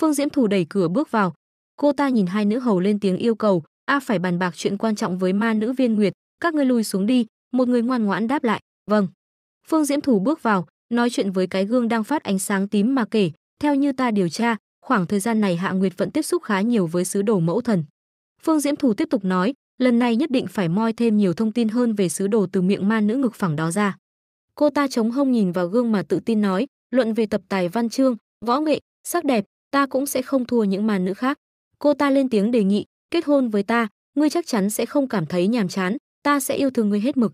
Phương Diễm Thù đẩy cửa bước vào. Cô ta nhìn hai nữ hầu lên tiếng yêu cầu, "A phải bàn bạc chuyện quan trọng với ma nữ Viên Nguyệt, các ngươi lui xuống đi." Một người ngoan ngoãn đáp lại, "Vâng." Phương Diễm Thù bước vào, nói chuyện với cái gương đang phát ánh sáng tím mà kể, theo như ta điều tra, khoảng thời gian này Hạ Nguyệt vẫn tiếp xúc khá nhiều với sứ đồ mẫu thần. Phương Diễm Thù tiếp tục nói, lần này nhất định phải moi thêm nhiều thông tin hơn về sứ đồ từ miệng ma nữ ngực phẳng đó ra. Cô ta chống hông nhìn vào gương mà tự tin nói, luận về tập tài văn chương, võ nghệ, sắc đẹp, ta cũng sẽ không thua những màn nữ khác. Cô ta lên tiếng đề nghị, kết hôn với ta, ngươi chắc chắn sẽ không cảm thấy nhàm chán, ta sẽ yêu thương ngươi hết mực.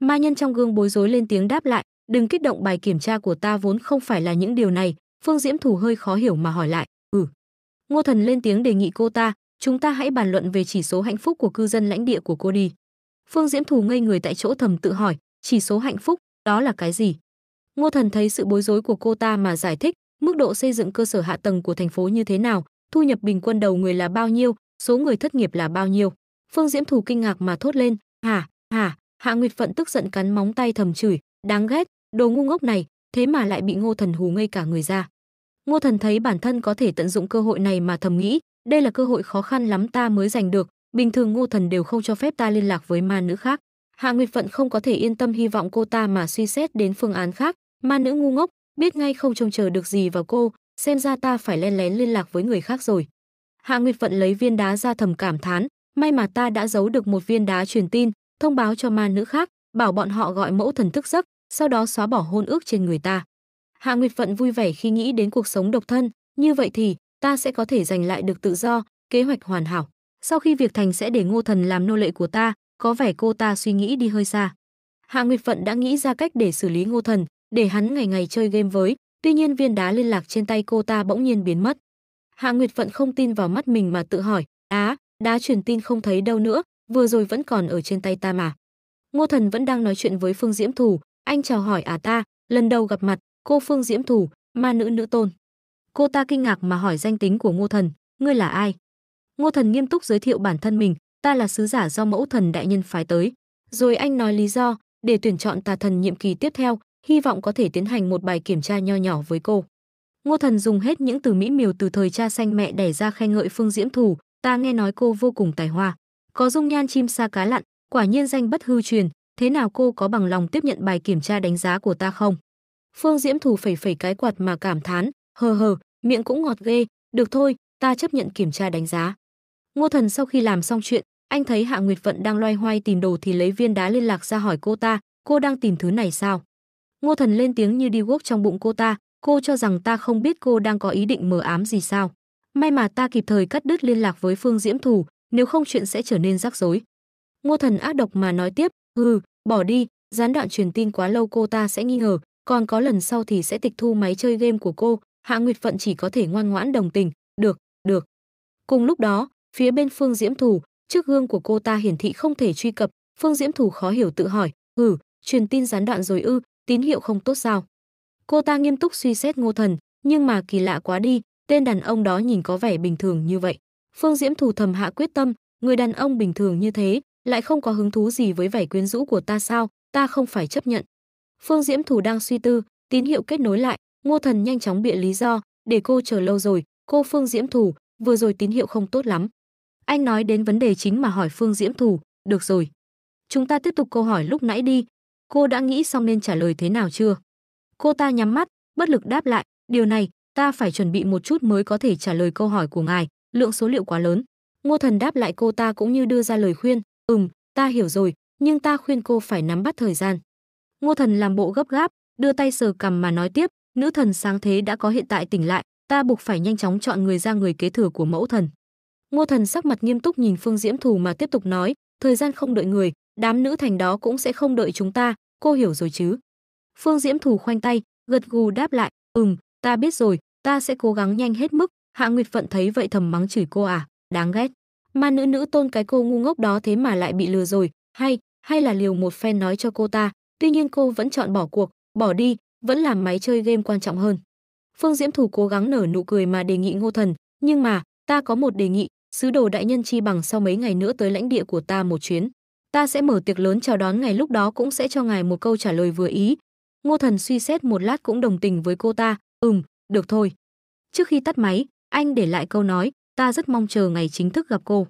Ma nhân trong gương bối rối lên tiếng đáp lại, đừng kích động bài kiểm tra của ta vốn không phải là những điều này, Phương Diễm Thủ hơi khó hiểu mà hỏi lại, ừ. Ngô Thần lên tiếng đề nghị cô ta, chúng ta hãy bàn luận về chỉ số hạnh phúc của cư dân lãnh địa của cô đi. Phương Diễm Thủ ngây người tại chỗ thầm tự hỏi, chỉ số hạnh phúc, đó là cái gì? Ngô Thần thấy sự bối rối của cô ta mà giải thích, mức độ xây dựng cơ sở hạ tầng của thành phố như thế nào, thu nhập bình quân đầu người là bao nhiêu, số người thất nghiệp là bao nhiêu. Phương Diễm Thù kinh ngạc mà thốt lên, "Hả? Hả?" Hạ Nguyệt Phận tức giận cắn móng tay thầm chửi, "Đáng ghét, đồ ngu ngốc này, thế mà lại bị Ngô Thần hù ngây cả người ra." Ngô Thần thấy bản thân có thể tận dụng cơ hội này mà thầm nghĩ, đây là cơ hội khó khăn lắm ta mới giành được, bình thường Ngô Thần đều không cho phép ta liên lạc với ma nữ khác. Hạ Nguyệt Phận không có thể yên tâm hy vọng cô ta mà suy xét đến phương án khác, ma nữ ngu ngốc, biết ngay không trông chờ được gì vào cô xem ra ta phải len lén liên lạc với người khác rồi hạ nguyệt vận lấy viên đá ra thầm cảm thán may mà ta đã giấu được một viên đá truyền tin thông báo cho ma nữ khác bảo bọn họ gọi mẫu thần thức giấc sau đó xóa bỏ hôn ước trên người ta hạ nguyệt vận vui vẻ khi nghĩ đến cuộc sống độc thân như vậy thì ta sẽ có thể giành lại được tự do kế hoạch hoàn hảo sau khi việc thành sẽ để ngô thần làm nô lệ của ta có vẻ cô ta suy nghĩ đi hơi xa hạ nguyệt vận đã nghĩ ra cách để xử lý ngô thần để hắn ngày ngày chơi game với, tuy nhiên viên đá liên lạc trên tay cô ta bỗng nhiên biến mất. Hạ Nguyệt Phận không tin vào mắt mình mà tự hỏi, á, đá truyền tin không thấy đâu nữa, vừa rồi vẫn còn ở trên tay ta mà. Ngô Thần vẫn đang nói chuyện với Phương Diễm Thủ, anh chào hỏi à ta, lần đầu gặp mặt, cô Phương Diễm Thủ, ma nữ nữ tôn. Cô ta kinh ngạc mà hỏi danh tính của Ngô Thần, ngươi là ai? Ngô Thần nghiêm túc giới thiệu bản thân mình, ta là sứ giả do mẫu thần đại nhân phái tới. Rồi anh nói lý do, để tuyển chọn tà thần nhiệm kỳ tiếp theo, hy vọng có thể tiến hành một bài kiểm tra nho nhỏ với cô. Ngô Thần dùng hết những từ mỹ miều từ thời cha xanh mẹ đẻ ra khen ngợi Phương Diễm Thù, ta nghe nói cô vô cùng tài hoa, có dung nhan chim sa cá lặn, quả nhiên danh bất hư truyền, thế nào cô có bằng lòng tiếp nhận bài kiểm tra đánh giá của ta không? Phương Diễm Thù phẩy phẩy cái quạt mà cảm thán, hờ hờ, miệng cũng ngọt ghê, được thôi, ta chấp nhận kiểm tra đánh giá. Ngô Thần sau khi làm xong chuyện, anh thấy Hạ Nguyệt Vận đang loay hoay tìm đồ thì lấy viên đá liên lạc ra hỏi cô ta, cô đang tìm thứ này sao? Ngô Thần lên tiếng như đi guốc trong bụng cô ta, cô cho rằng ta không biết cô đang có ý định mờ ám gì sao. May mà ta kịp thời cắt đứt liên lạc với Phương Diễm Thủ, nếu không chuyện sẽ trở nên rắc rối. Ngô Thần ác độc mà nói tiếp, hừ, bỏ đi, gián đoạn truyền tin quá lâu cô ta sẽ nghi ngờ, còn có lần sau thì sẽ tịch thu máy chơi game của cô, Hạ Nguyệt Phận chỉ có thể ngoan ngoãn đồng tình, được, được. Cùng lúc đó, phía bên Phương Diễm Thủ, trước gương của cô ta hiển thị không thể truy cập, Phương Diễm Thủ khó hiểu tự hỏi, hừ, truyền tin gián đoạn rồi ư, tín hiệu không tốt sao? Cô ta nghiêm túc suy xét Ngô Thần, nhưng mà kỳ lạ quá đi, tên đàn ông đó nhìn có vẻ bình thường như vậy. Phương Diễm thù thầm hạ quyết tâm, người đàn ông bình thường như thế, lại không có hứng thú gì với vẻ quyến rũ của ta sao, ta không phải chấp nhận. Phương Diễm thù đang suy tư, tín hiệu kết nối lại, Ngô Thần nhanh chóng bịa lý do, để cô chờ lâu rồi, cô Phương Diễm thù vừa rồi tín hiệu không tốt lắm. Anh nói đến vấn đề chính mà hỏi Phương Diễm thù, được rồi. Chúng ta tiếp tục câu hỏi lúc nãy đi, cô đã nghĩ xong nên trả lời thế nào chưa? Cô ta nhắm mắt, bất lực đáp lại, điều này, ta phải chuẩn bị một chút mới có thể trả lời câu hỏi của ngài, lượng số liệu quá lớn. Ngô Thần đáp lại cô ta cũng như đưa ra lời khuyên, "Ừm, ta hiểu rồi, nhưng ta khuyên cô phải nắm bắt thời gian." Ngô Thần làm bộ gấp gáp, đưa tay sờ cầm mà nói tiếp, "Nữ thần sáng thế đã có hiện tại tỉnh lại, ta buộc phải nhanh chóng chọn người ra người kế thừa của mẫu thần." Ngô Thần sắc mặt nghiêm túc nhìn Phương Diễm Thù mà tiếp tục nói, "Thời gian không đợi người, đám nữ thành đó cũng sẽ không đợi chúng ta, cô hiểu rồi chứ? Phương Diễm Thù khoanh tay, gật gù đáp lại, ừm, ta biết rồi, ta sẽ cố gắng nhanh hết mức. Hạ Nguyệt Phận thấy vậy thầm mắng chửi cô à, đáng ghét. Mà nữ nữ tôn cái cô ngu ngốc đó thế mà lại bị lừa rồi, hay, hay là liều một phen nói cho cô ta, tuy nhiên cô vẫn chọn bỏ cuộc, bỏ đi, vẫn làm máy chơi game quan trọng hơn. Phương Diễm Thù cố gắng nở nụ cười mà đề nghị Ngô Thần, nhưng mà, ta có một đề nghị, sứ đồ đại nhân chi bằng sau mấy ngày nữa tới lãnh địa của ta một chuyến ta sẽ mở tiệc lớn chào đón ngày lúc đó cũng sẽ cho ngài một câu trả lời vừa ý. Ngô Thần suy xét một lát cũng đồng tình với cô ta, ừm, được thôi. Trước khi tắt máy, anh để lại câu nói, ta rất mong chờ ngày chính thức gặp cô.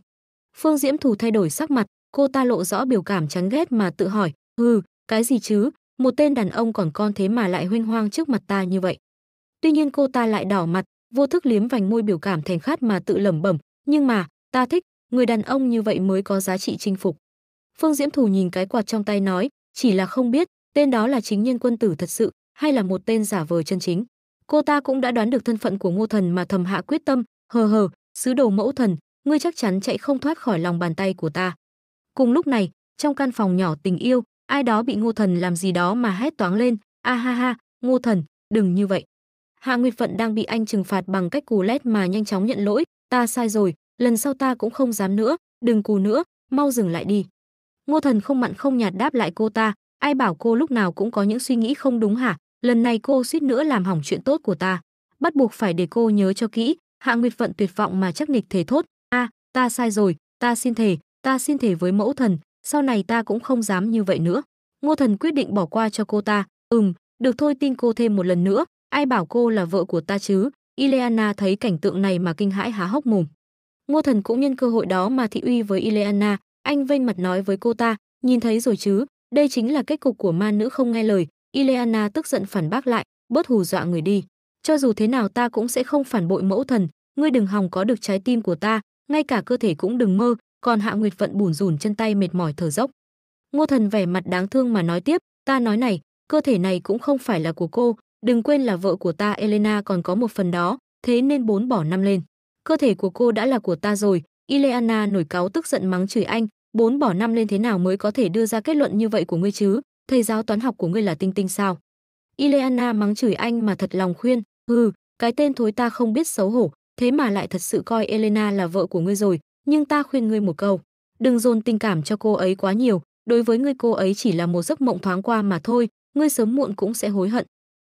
Phương Diễm Thù thay đổi sắc mặt, cô ta lộ rõ biểu cảm chán ghét mà tự hỏi, hừ, cái gì chứ, một tên đàn ông còn con thế mà lại huynh hoang trước mặt ta như vậy. Tuy nhiên cô ta lại đỏ mặt, vô thức liếm vành môi biểu cảm thèm khát mà tự lẩm bẩm, nhưng mà, ta thích, người đàn ông như vậy mới có giá trị chinh phục. Phương Diễm Thù nhìn cái quạt trong tay nói, chỉ là không biết, tên đó là chính nhân quân tử thật sự, hay là một tên giả vờ chân chính. Cô ta cũng đã đoán được thân phận của Ngô Thần mà thầm hạ quyết tâm, hờ hờ, sứ đồ mẫu thần, ngươi chắc chắn chạy không thoát khỏi lòng bàn tay của ta. Cùng lúc này, trong căn phòng nhỏ tình yêu, ai đó bị Ngô Thần làm gì đó mà hét toáng lên, a ha ha, Ngô Thần, đừng như vậy. Hạ Nguyệt Phận đang bị anh trừng phạt bằng cách cù lét mà nhanh chóng nhận lỗi, ta sai rồi, lần sau ta cũng không dám nữa, đừng cù nữa, mau dừng lại đi. Ngô Thần không mặn không nhạt đáp lại cô ta, ai bảo cô lúc nào cũng có những suy nghĩ không đúng hả? Lần này cô suýt nữa làm hỏng chuyện tốt của ta, bắt buộc phải để cô nhớ cho kỹ. Hạ Nguyệt Vận tuyệt vọng mà chắc nịch thể thốt, a, ta sai rồi, ta xin thề, ta xin thề với mẫu thần, sau này ta cũng không dám như vậy nữa. Ngô Thần quyết định bỏ qua cho cô ta, ừm, được thôi tin cô thêm một lần nữa, ai bảo cô là vợ của ta chứ? Ileana thấy cảnh tượng này mà kinh hãi há hốc mồm. Ngô Thần cũng nhân cơ hội đó mà thị uy với Ileana, anh vênh mặt nói với cô ta, nhìn thấy rồi chứ, đây chính là kết cục của ma nữ không nghe lời. Ileana tức giận phản bác lại, bớt hù dọa người đi. Cho dù thế nào ta cũng sẽ không phản bội mẫu thần, ngươi đừng hòng có được trái tim của ta, ngay cả cơ thể cũng đừng mơ, còn Hạ Nguyệt vận bủn rủn chân tay mệt mỏi thở dốc. Ngô Thần vẻ mặt đáng thương mà nói tiếp, ta nói này, cơ thể này cũng không phải là của cô, đừng quên là vợ của ta Elena còn có một phần đó, thế nên bốn bỏ năm lên. Cơ thể của cô đã là của ta rồi, Ileana nổi cáo tức giận mắng chửi anh, bốn bỏ năm lên thế nào mới có thể đưa ra kết luận như vậy của ngươi chứ, thầy giáo toán học của ngươi là tinh tinh sao? Ileana mắng chửi anh mà thật lòng khuyên, hừ, cái tên thối ta không biết xấu hổ, thế mà lại thật sự coi Elena là vợ của ngươi rồi, nhưng ta khuyên ngươi một câu, đừng dồn tình cảm cho cô ấy quá nhiều, đối với ngươi cô ấy chỉ là một giấc mộng thoáng qua mà thôi, ngươi sớm muộn cũng sẽ hối hận.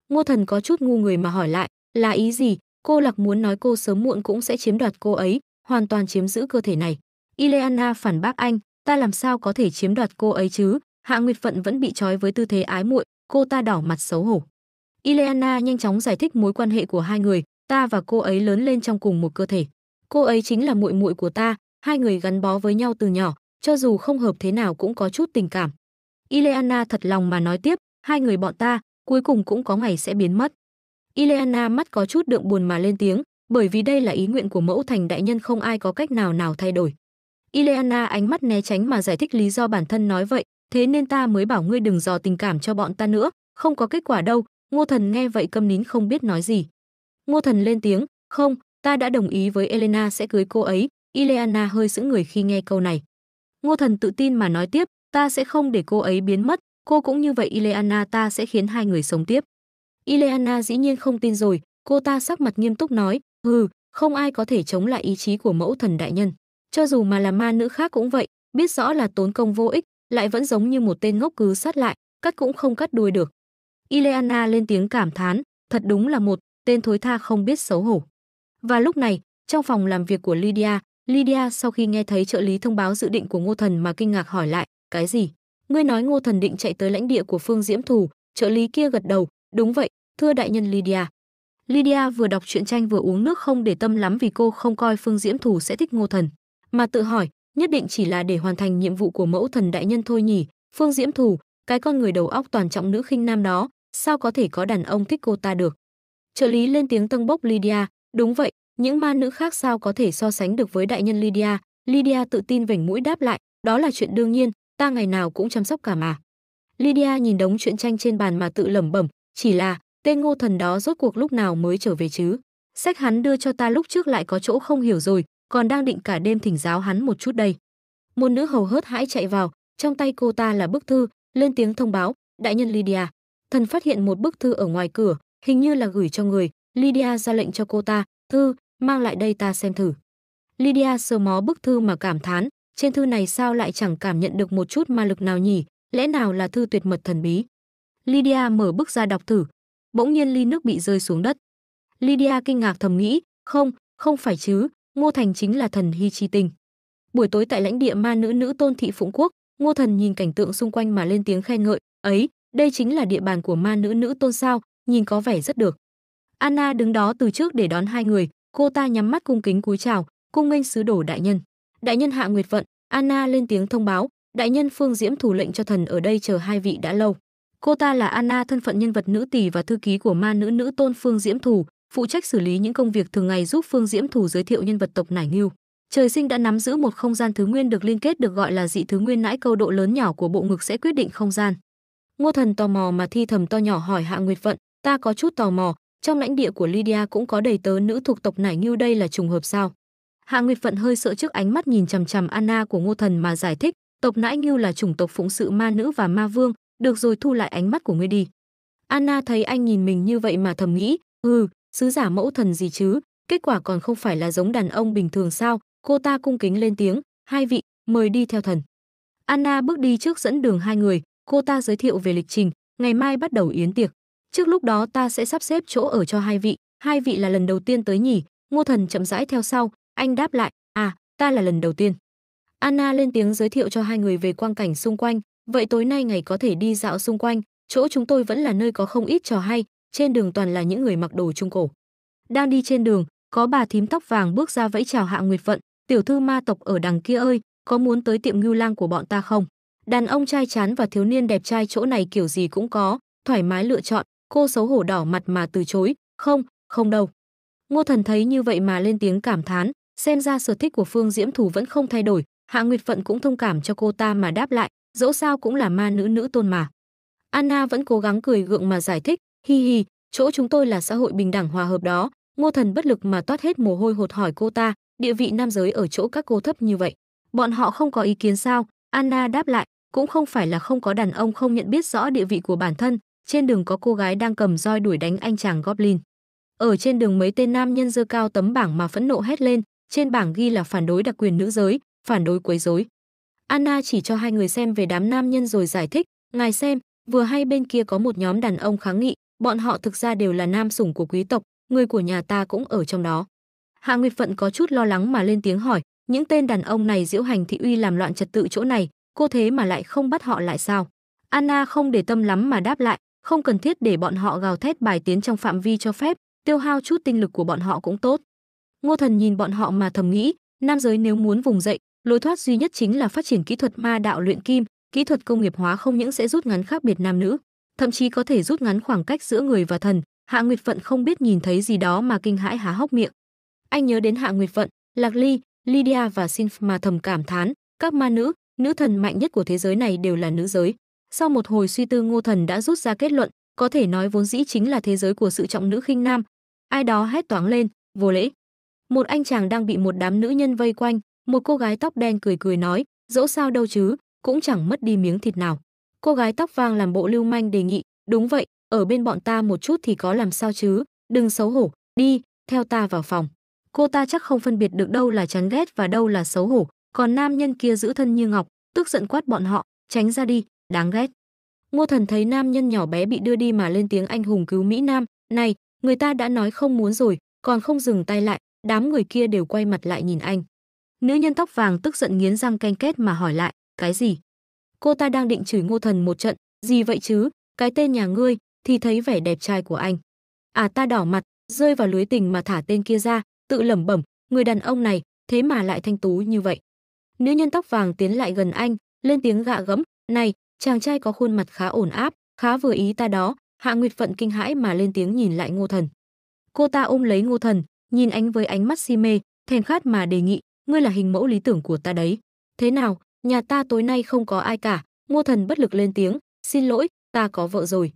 Ngô Thần có chút ngu người mà hỏi lại, là ý gì? Cô Lạc muốn nói cô sớm muộn cũng sẽ chiếm đoạt cô ấy, hoàn toàn chiếm giữ cơ thể này. Ileana phản bác anh, ta làm sao có thể chiếm đoạt cô ấy chứ? Hạ Nguyệt Phận vẫn bị trói với tư thế ái muội, cô ta đỏ mặt xấu hổ. Ileana nhanh chóng giải thích mối quan hệ của hai người, ta và cô ấy lớn lên trong cùng một cơ thể. Cô ấy chính là muội muội của ta, hai người gắn bó với nhau từ nhỏ, cho dù không hợp thế nào cũng có chút tình cảm. Ileana thật lòng mà nói tiếp, hai người bọn ta cuối cùng cũng có ngày sẽ biến mất. Ileana mắt có chút đượm buồn mà lên tiếng, bởi vì đây là ý nguyện của mẫu thành đại nhân không ai có cách nào nào thay đổi. Ileana ánh mắt né tránh mà giải thích lý do bản thân nói vậy, thế nên ta mới bảo ngươi đừng dò tình cảm cho bọn ta nữa, không có kết quả đâu, ngô thần nghe vậy câm nín không biết nói gì. Ngô thần lên tiếng, không, ta đã đồng ý với Elena sẽ cưới cô ấy, Ileana hơi sững người khi nghe câu này. Ngô thần tự tin mà nói tiếp, ta sẽ không để cô ấy biến mất, cô cũng như vậy Ileana ta sẽ khiến hai người sống tiếp. Ileana dĩ nhiên không tin rồi, cô ta sắc mặt nghiêm túc nói, Hừ, không ai có thể chống lại ý chí của mẫu thần đại nhân. Cho dù mà là ma nữ khác cũng vậy, biết rõ là tốn công vô ích, lại vẫn giống như một tên ngốc cứ sát lại, cắt cũng không cắt đuôi được. Ileana lên tiếng cảm thán, thật đúng là một tên thối tha không biết xấu hổ. Và lúc này, trong phòng làm việc của Lydia, Lydia sau khi nghe thấy trợ lý thông báo dự định của Ngô Thần mà kinh ngạc hỏi lại, cái gì? Ngươi nói Ngô Thần định chạy tới lãnh địa của Phương Diễm Thù, trợ lý kia gật đầu, đúng vậy, thưa đại nhân Lydia. Lydia vừa đọc truyện tranh vừa uống nước không để tâm lắm vì cô không coi Phương Diễm Thù sẽ thích Ngô Thần, mà tự hỏi, nhất định chỉ là để hoàn thành nhiệm vụ của mẫu thần đại nhân thôi nhỉ? Phương Diễm Thù, cái con người đầu óc toàn trọng nữ khinh nam đó, sao có thể có đàn ông thích cô ta được? Trợ lý lên tiếng tâng bốc Lydia, đúng vậy, những ma nữ khác sao có thể so sánh được với đại nhân Lydia? Lydia tự tin vểnh mũi đáp lại, đó là chuyện đương nhiên, ta ngày nào cũng chăm sóc cả mà. Lydia nhìn đống truyện tranh trên bàn mà tự lẩm bẩm, chỉ là Tên ngô thần đó rốt cuộc lúc nào mới trở về chứ? Sách hắn đưa cho ta lúc trước lại có chỗ không hiểu rồi, còn đang định cả đêm thỉnh giáo hắn một chút đây. Một nữ hầu hớt hãi chạy vào, trong tay cô ta là bức thư, lên tiếng thông báo, đại nhân Lydia. Thần phát hiện một bức thư ở ngoài cửa, hình như là gửi cho người, Lydia ra lệnh cho cô ta, thư, mang lại đây ta xem thử. Lydia sờ mó bức thư mà cảm thán, trên thư này sao lại chẳng cảm nhận được một chút ma lực nào nhỉ, lẽ nào là thư tuyệt mật thần bí. Lydia mở bức ra đọc thử, bỗng nhiên ly nước bị rơi xuống đất. Lydia kinh ngạc thầm nghĩ, không, không phải chứ, Ngô Thành chính là thần hy chi tình. Buổi tối tại lãnh địa ma nữ nữ tôn thị Phụng Quốc, Ngô Thần nhìn cảnh tượng xung quanh mà lên tiếng khen ngợi, ấy, đây chính là địa bàn của ma nữ nữ tôn sao, nhìn có vẻ rất được. Anna đứng đó từ trước để đón hai người, cô ta nhắm mắt cung kính cúi chào, cung nghênh sứ đổ đại nhân. Đại nhân Hạ Nguyệt Vận, Anna lên tiếng thông báo, đại nhân Phương Diễm thủ lệnh cho thần ở đây chờ hai vị đã lâu. Cô ta là Anna thân phận nhân vật nữ tỷ và thư ký của ma nữ nữ tôn Phương Diễm thủ, phụ trách xử lý những công việc thường ngày giúp Phương Diễm thủ giới thiệu nhân vật tộc Nải Ngưu. Trời sinh đã nắm giữ một không gian thứ nguyên được liên kết được gọi là dị thứ nguyên nãi câu độ lớn nhỏ của bộ ngực sẽ quyết định không gian. Ngô Thần tò mò mà thi thầm to nhỏ hỏi Hạ Nguyệt Vận, ta có chút tò mò, trong lãnh địa của Lydia cũng có đầy tớ nữ thuộc tộc Nải Ngưu đây là trùng hợp sao? Hạ Nguyệt Vận hơi sợ trước ánh mắt nhìn chằm chằm Anna của Ngô Thần mà giải thích, tộc Nãi Ngưu là chủng tộc phụng sự ma nữ và ma vương, được rồi thu lại ánh mắt của ngươi đi. Anna thấy anh nhìn mình như vậy mà thầm nghĩ, ừ, sứ giả mẫu thần gì chứ, kết quả còn không phải là giống đàn ông bình thường sao, cô ta cung kính lên tiếng, hai vị, mời đi theo thần. Anna bước đi trước dẫn đường hai người, cô ta giới thiệu về lịch trình, ngày mai bắt đầu yến tiệc. Trước lúc đó ta sẽ sắp xếp chỗ ở cho hai vị, hai vị là lần đầu tiên tới nhỉ, ngô thần chậm rãi theo sau, anh đáp lại, à, ta là lần đầu tiên. Anna lên tiếng giới thiệu cho hai người về quang cảnh xung quanh, Vậy tối nay ngày có thể đi dạo xung quanh, chỗ chúng tôi vẫn là nơi có không ít trò hay, trên đường toàn là những người mặc đồ trung cổ. Đang đi trên đường, có bà thím tóc vàng bước ra vẫy chào Hạ Nguyệt Vận, "Tiểu thư ma tộc ở đằng kia ơi, có muốn tới tiệm ngưu lang của bọn ta không?" Đàn ông trai chán và thiếu niên đẹp trai chỗ này kiểu gì cũng có, thoải mái lựa chọn, cô xấu hổ đỏ mặt mà từ chối, "Không, không đâu." Ngô Thần thấy như vậy mà lên tiếng cảm thán, xem ra sở thích của Phương Diễm Thủ vẫn không thay đổi, Hạ Nguyệt Phận cũng thông cảm cho cô ta mà đáp lại, dẫu sao cũng là ma nữ nữ tôn mà. Anna vẫn cố gắng cười gượng mà giải thích, hi hi, chỗ chúng tôi là xã hội bình đẳng hòa hợp đó, ngô thần bất lực mà toát hết mồ hôi hột hỏi cô ta, địa vị nam giới ở chỗ các cô thấp như vậy. Bọn họ không có ý kiến sao, Anna đáp lại, cũng không phải là không có đàn ông không nhận biết rõ địa vị của bản thân, trên đường có cô gái đang cầm roi đuổi đánh anh chàng Goblin. Ở trên đường mấy tên nam nhân dơ cao tấm bảng mà phẫn nộ hét lên, trên bảng ghi là phản đối đặc quyền nữ giới, phản đối quấy rối. Anna chỉ cho hai người xem về đám nam nhân rồi giải thích, ngài xem, vừa hay bên kia có một nhóm đàn ông kháng nghị, bọn họ thực ra đều là nam sủng của quý tộc, người của nhà ta cũng ở trong đó. Hạ Nguyệt Phận có chút lo lắng mà lên tiếng hỏi, những tên đàn ông này diễu hành thị uy làm loạn trật tự chỗ này, cô thế mà lại không bắt họ lại sao? Anna không để tâm lắm mà đáp lại, không cần thiết để bọn họ gào thét bài tiến trong phạm vi cho phép, tiêu hao chút tinh lực của bọn họ cũng tốt. Ngô Thần nhìn bọn họ mà thầm nghĩ, nam giới nếu muốn vùng dậy, Lối thoát duy nhất chính là phát triển kỹ thuật ma đạo luyện kim, kỹ thuật công nghiệp hóa không những sẽ rút ngắn khác biệt nam nữ, thậm chí có thể rút ngắn khoảng cách giữa người và thần. Hạ Nguyệt Vận không biết nhìn thấy gì đó mà kinh hãi há hốc miệng. Anh nhớ đến Hạ Nguyệt Vận, Lạc Ly, Lydia và Sin mà thầm cảm thán, các ma nữ, nữ thần mạnh nhất của thế giới này đều là nữ giới. Sau một hồi suy tư Ngô Thần đã rút ra kết luận, có thể nói vốn dĩ chính là thế giới của sự trọng nữ khinh nam. Ai đó hét toáng lên, vô lễ. Một anh chàng đang bị một đám nữ nhân vây quanh, một cô gái tóc đen cười cười nói, dẫu sao đâu chứ, cũng chẳng mất đi miếng thịt nào. Cô gái tóc vàng làm bộ lưu manh đề nghị, đúng vậy, ở bên bọn ta một chút thì có làm sao chứ, đừng xấu hổ, đi, theo ta vào phòng. Cô ta chắc không phân biệt được đâu là chán ghét và đâu là xấu hổ, còn nam nhân kia giữ thân như ngọc, tức giận quát bọn họ, tránh ra đi, đáng ghét. Ngô Thần thấy nam nhân nhỏ bé bị đưa đi mà lên tiếng anh hùng cứu Mỹ Nam, này, người ta đã nói không muốn rồi, còn không dừng tay lại, đám người kia đều quay mặt lại nhìn anh. Nữ nhân tóc vàng tức giận nghiến răng canh kết mà hỏi lại, cái gì? Cô ta đang định chửi ngô thần một trận, gì vậy chứ, cái tên nhà ngươi, thì thấy vẻ đẹp trai của anh. À ta đỏ mặt, rơi vào lưới tình mà thả tên kia ra, tự lẩm bẩm, người đàn ông này, thế mà lại thanh tú như vậy. Nữ nhân tóc vàng tiến lại gần anh, lên tiếng gạ gẫm, "Này, chàng trai có khuôn mặt khá ổn áp, khá vừa ý ta đó." Hạ Nguyệt Phận kinh hãi mà lên tiếng nhìn lại Ngô Thần. Cô ta ôm lấy Ngô Thần, nhìn anh với ánh mắt si mê, thèm khát mà đề nghị, ngươi là hình mẫu lý tưởng của ta đấy. Thế nào, nhà ta tối nay không có ai cả, ngô thần bất lực lên tiếng, xin lỗi, ta có vợ rồi.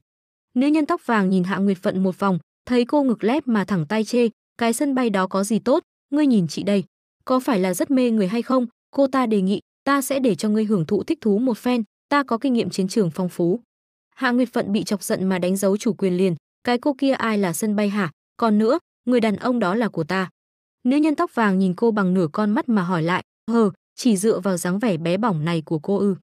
Nữ nhân tóc vàng nhìn Hạ Nguyệt Phận một vòng, thấy cô ngực lép mà thẳng tay chê, cái sân bay đó có gì tốt, ngươi nhìn chị đây, có phải là rất mê người hay không? Cô ta đề nghị, ta sẽ để cho ngươi hưởng thụ thích thú một phen, ta có kinh nghiệm chiến trường phong phú. Hạ Nguyệt Phận bị chọc giận mà đánh dấu chủ quyền liền, cái cô kia ai là sân bay hả? Còn nữa, người đàn ông đó là của ta. Nữ nhân tóc vàng nhìn cô bằng nửa con mắt mà hỏi lại, hờ, chỉ dựa vào dáng vẻ bé bỏng này của cô ư.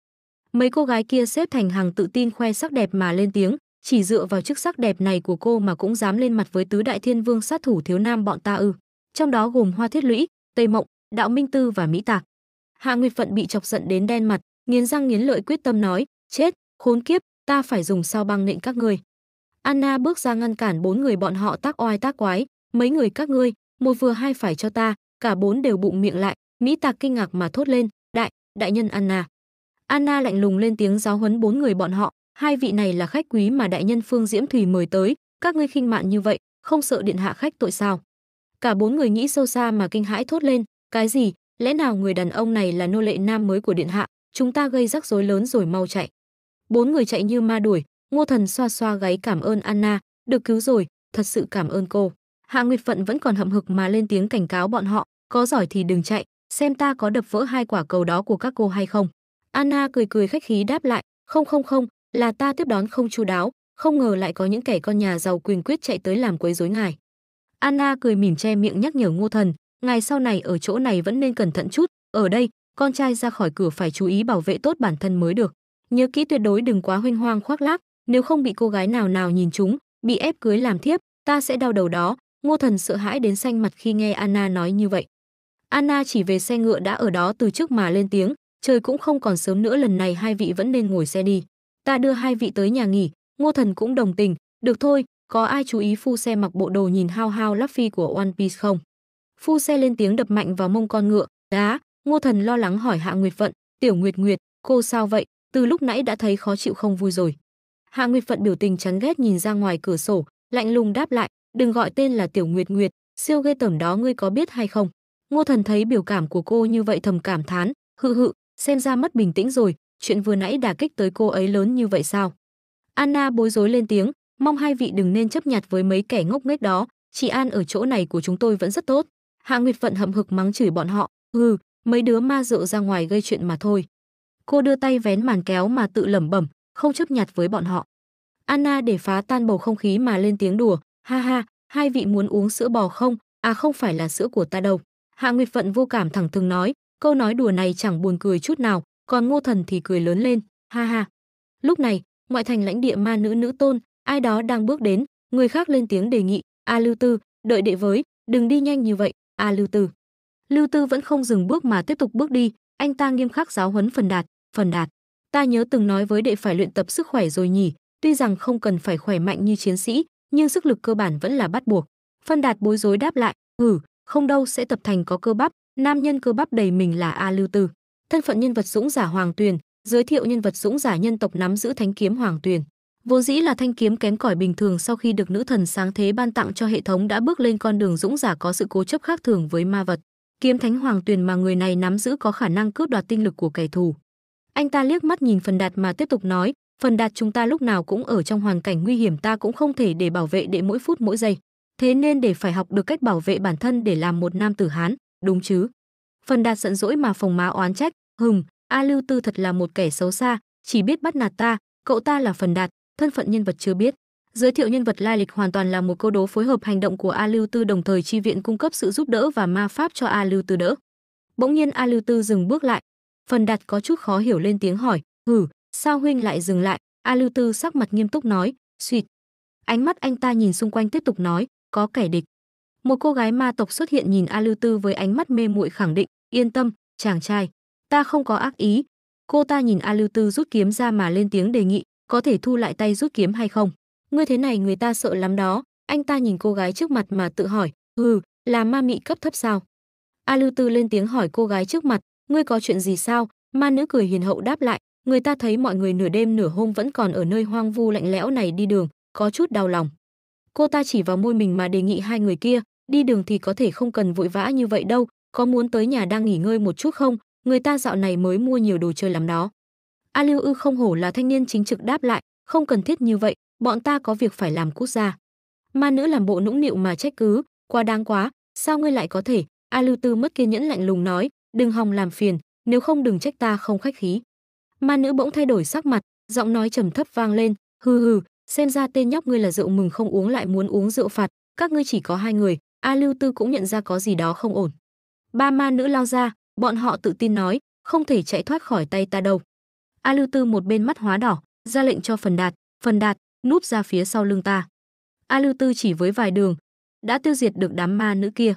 Mấy cô gái kia xếp thành hàng tự tin khoe sắc đẹp mà lên tiếng, chỉ dựa vào chức sắc đẹp này của cô mà cũng dám lên mặt với tứ đại thiên vương sát thủ thiếu nam bọn ta ư. Trong đó gồm Hoa Thiết Lũy, Tây Mộng, Đạo Minh Tư và Mỹ Tạc. Hạ Nguyệt Phận bị chọc giận đến đen mặt, nghiến răng nghiến lợi quyết tâm nói, chết, khốn kiếp, ta phải dùng sao băng nện các ngươi. Anna bước ra ngăn cản bốn người bọn họ tác oai tác quái, mấy người các ngươi, một vừa hai phải cho ta, cả bốn đều bụng miệng lại, Mỹ Tạc kinh ngạc mà thốt lên, đại, đại nhân Anna. Anna lạnh lùng lên tiếng giáo huấn bốn người bọn họ, hai vị này là khách quý mà đại nhân Phương Diễm Thủy mời tới, các ngươi khinh mạn như vậy, không sợ điện hạ khách tội sao? Cả bốn người nghĩ sâu xa mà kinh hãi thốt lên, cái gì, lẽ nào người đàn ông này là nô lệ nam mới của điện hạ, chúng ta gây rắc rối lớn rồi mau chạy. Bốn người chạy như ma đuổi, Ngô Thần xoa xoa gáy cảm ơn Anna, được cứu rồi, thật sự cảm ơn cô. Hạ Nguyệt Phận vẫn còn hậm hực mà lên tiếng cảnh cáo bọn họ, có giỏi thì đừng chạy, xem ta có đập vỡ hai quả cầu đó của các cô hay không. Anna cười cười khách khí đáp lại, không không không, là ta tiếp đón không chu đáo, không ngờ lại có những kẻ con nhà giàu quyền quyết chạy tới làm quấy rối ngài. Anna cười mỉm che miệng nhắc nhở Ngô Thần, ngài sau này ở chỗ này vẫn nên cẩn thận chút, ở đây, con trai ra khỏi cửa phải chú ý bảo vệ tốt bản thân mới được. Nhớ kỹ tuyệt đối đừng quá huynh hoang khoác lác, nếu không bị cô gái nào nào nhìn chúng, bị ép cưới làm thiếp, ta sẽ đau đầu đó, Ngô Thần sợ hãi đến xanh mặt khi nghe Anna nói như vậy. Anna chỉ về xe ngựa đã ở đó từ trước mà lên tiếng, trời cũng không còn sớm nữa lần này hai vị vẫn nên ngồi xe đi. Ta đưa hai vị tới nhà nghỉ, Ngô Thần cũng đồng tình, được thôi, có ai chú ý phu xe mặc bộ đồ nhìn hao hao lắp phi của One Piece không? Phu xe lên tiếng đập mạnh vào mông con ngựa, đá, Ngô Thần lo lắng hỏi Hạ Nguyệt Vận, Tiểu Nguyệt Nguyệt, cô sao vậy, từ lúc nãy đã thấy khó chịu không vui rồi. Hạ Nguyệt Phận biểu tình chán ghét nhìn ra ngoài cửa sổ, lạnh lùng đáp lại, đừng gọi tên là Tiểu Nguyệt Nguyệt, siêu ghê tởm đó ngươi có biết hay không? Ngô Thần thấy biểu cảm của cô như vậy thầm cảm thán, hự hự, xem ra mất bình tĩnh rồi, chuyện vừa nãy đả kích tới cô ấy lớn như vậy sao? Anna bối rối lên tiếng, mong hai vị đừng nên chấp nhặt với mấy kẻ ngốc nghếch đó, chị An ở chỗ này của chúng tôi vẫn rất tốt. Hạ Nguyệt Vận hậm hực mắng chửi bọn họ, hừ, mấy đứa ma rượu ra ngoài gây chuyện mà thôi. Cô đưa tay vén màn kéo mà tự lẩm bẩm, không chấp nhặt với bọn họ. Anna để phá tan bầu không khí mà lên tiếng đùa, Ha ha, hai vị muốn uống sữa bò không? À không phải là sữa của ta đâu. Hạ Nguyệt Vận vô cảm thẳng thừng nói, câu nói đùa này chẳng buồn cười chút nào, còn Ngô Thần thì cười lớn lên, ha ha. Lúc này, ngoại thành lãnh địa ma nữ nữ tôn, ai đó đang bước đến, người khác lên tiếng đề nghị, "A Lưu Tư, đợi đệ với, đừng đi nhanh như vậy, A Lưu Tư." Lưu Tư vẫn không dừng bước mà tiếp tục bước đi, anh ta nghiêm khắc giáo huấn Phần Đạt, "Phần Đạt, ta nhớ từng nói với đệ phải luyện tập sức khỏe rồi nhỉ, tuy rằng không cần phải khỏe mạnh như chiến sĩ, nhưng sức lực cơ bản vẫn là bắt buộc. Phân Đạt bối rối đáp lại, "Ừ, không đâu sẽ tập thành có cơ bắp, nam nhân cơ bắp đầy mình là A Lưu Tư." Thân phận nhân vật Dũng giả Hoàng Tuyền, giới thiệu nhân vật Dũng giả nhân tộc nắm giữ thánh kiếm Hoàng Tuyền. Vốn dĩ là thanh kiếm kém cỏi bình thường sau khi được nữ thần sáng thế ban tặng cho hệ thống đã bước lên con đường Dũng giả có sự cố chấp khác thường với ma vật. Kiếm thánh Hoàng Tuyền mà người này nắm giữ có khả năng cướp đoạt tinh lực của kẻ thù. Anh ta liếc mắt nhìn Phần Đạt mà tiếp tục nói, Phần đạt chúng ta lúc nào cũng ở trong hoàn cảnh nguy hiểm ta cũng không thể để bảo vệ để mỗi phút mỗi giây. Thế nên để phải học được cách bảo vệ bản thân để làm một nam tử Hán, đúng chứ? Phần đạt giận dỗi mà phòng má oán trách, hừm, A Lưu Tư thật là một kẻ xấu xa, chỉ biết bắt nạt ta, cậu ta là phần đạt, thân phận nhân vật chưa biết. Giới thiệu nhân vật lai lịch hoàn toàn là một câu đố phối hợp hành động của A Lưu Tư đồng thời chi viện cung cấp sự giúp đỡ và ma pháp cho A Lưu Tư đỡ. Bỗng nhiên A Lưu Tư dừng bước lại. Phần đạt có chút khó hiểu lên tiếng hỏi, hử, Sao huynh lại dừng lại? A Lưu Tư sắc mặt nghiêm túc nói, "Xuyệt." Ánh mắt anh ta nhìn xung quanh tiếp tục nói, "Có kẻ địch." Một cô gái ma tộc xuất hiện nhìn A Lưu Tư với ánh mắt mê muội khẳng định, "Yên tâm, chàng trai, ta không có ác ý." Cô ta nhìn A Lưu Tư rút kiếm ra mà lên tiếng đề nghị, "Có thể thu lại tay rút kiếm hay không? Ngươi thế này người ta sợ lắm đó." Anh ta nhìn cô gái trước mặt mà tự hỏi, hừ là ma mị cấp thấp sao?" A Lưu Tư lên tiếng hỏi cô gái trước mặt, "Ngươi có chuyện gì sao?" Ma nữ cười hiền hậu đáp lại, Người ta thấy mọi người nửa đêm nửa hôm vẫn còn ở nơi hoang vu lạnh lẽo này đi đường, có chút đau lòng. Cô ta chỉ vào môi mình mà đề nghị hai người kia, đi đường thì có thể không cần vội vã như vậy đâu, có muốn tới nhà đang nghỉ ngơi một chút không, người ta dạo này mới mua nhiều đồ chơi lắm đó. A Lưu Ư không hổ là thanh niên chính trực đáp lại, không cần thiết như vậy, bọn ta có việc phải làm quốc gia. Ma nữ làm bộ nũng nịu mà trách cứ, quá đáng quá, sao ngươi lại có thể? A Lưu Tư mất kiên nhẫn lạnh lùng nói, đừng hòng làm phiền, nếu không đừng trách ta không khách khí. Ma nữ bỗng thay đổi sắc mặt, giọng nói trầm thấp vang lên, hừ hừ, xem ra tên nhóc ngươi là rượu mừng không uống lại muốn uống rượu phạt, các ngươi chỉ có hai người, A Lưu Tư cũng nhận ra có gì đó không ổn. Ba ma nữ lao ra, bọn họ tự tin nói, không thể chạy thoát khỏi tay ta đâu. A Lưu Tư một bên mắt hóa đỏ, ra lệnh cho Phần Đạt, Phần Đạt, núp ra phía sau lưng ta. A Lưu Tư chỉ với vài đường, đã tiêu diệt được đám ma nữ kia.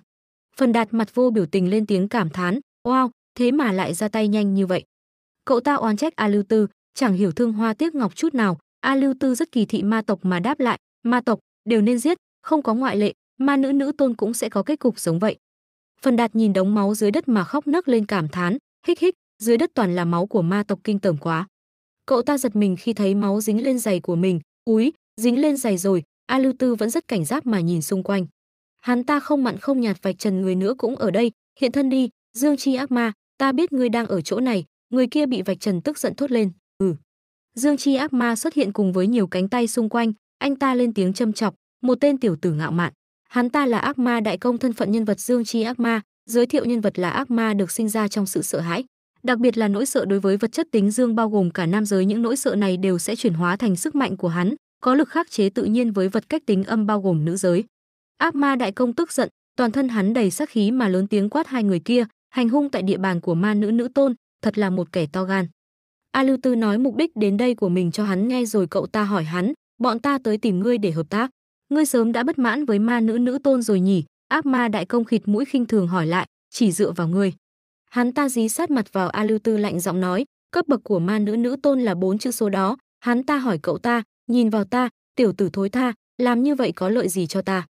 Phần Đạt mặt vô biểu tình lên tiếng cảm thán, wow, thế mà lại ra tay nhanh như vậy cậu ta oán trách a lưu tư chẳng hiểu thương hoa tiếc ngọc chút nào a lưu tư rất kỳ thị ma tộc mà đáp lại ma tộc đều nên giết không có ngoại lệ ma nữ nữ tôn cũng sẽ có kết cục giống vậy phần đạt nhìn đống máu dưới đất mà khóc nấc lên cảm thán hích hích dưới đất toàn là máu của ma tộc kinh tởm quá cậu ta giật mình khi thấy máu dính lên giày của mình úi dính lên giày rồi a lưu tư vẫn rất cảnh giác mà nhìn xung quanh hắn ta không mặn không nhạt vạch trần người nữa cũng ở đây hiện thân đi dương chi ác ma ta biết ngươi đang ở chỗ này Người kia bị vạch trần tức giận thốt lên, "Ừ." Dương Chi ác ma xuất hiện cùng với nhiều cánh tay xung quanh, anh ta lên tiếng châm chọc, "Một tên tiểu tử ngạo mạn, hắn ta là ác ma đại công thân phận nhân vật Dương Chi ác ma, giới thiệu nhân vật là ác ma được sinh ra trong sự sợ hãi, đặc biệt là nỗi sợ đối với vật chất tính dương bao gồm cả nam giới những nỗi sợ này đều sẽ chuyển hóa thành sức mạnh của hắn, có lực khắc chế tự nhiên với vật cách tính âm bao gồm nữ giới." Ác ma đại công tức giận, toàn thân hắn đầy sát khí mà lớn tiếng quát hai người kia, hành hung tại địa bàn của ma nữ nữ tôn, thật là một kẻ to gan. A Lưu Tư nói mục đích đến đây của mình cho hắn nghe rồi cậu ta hỏi hắn, bọn ta tới tìm ngươi để hợp tác. Ngươi sớm đã bất mãn với ma nữ nữ tôn rồi nhỉ? Ác ma đại công khịt mũi khinh thường hỏi lại, chỉ dựa vào ngươi. Hắn ta dí sát mặt vào A Lưu Tư lạnh giọng nói, cấp bậc của ma nữ nữ tôn là bốn chữ số đó. Hắn ta hỏi cậu ta, nhìn vào ta, tiểu tử thối tha, làm như vậy có lợi gì cho ta?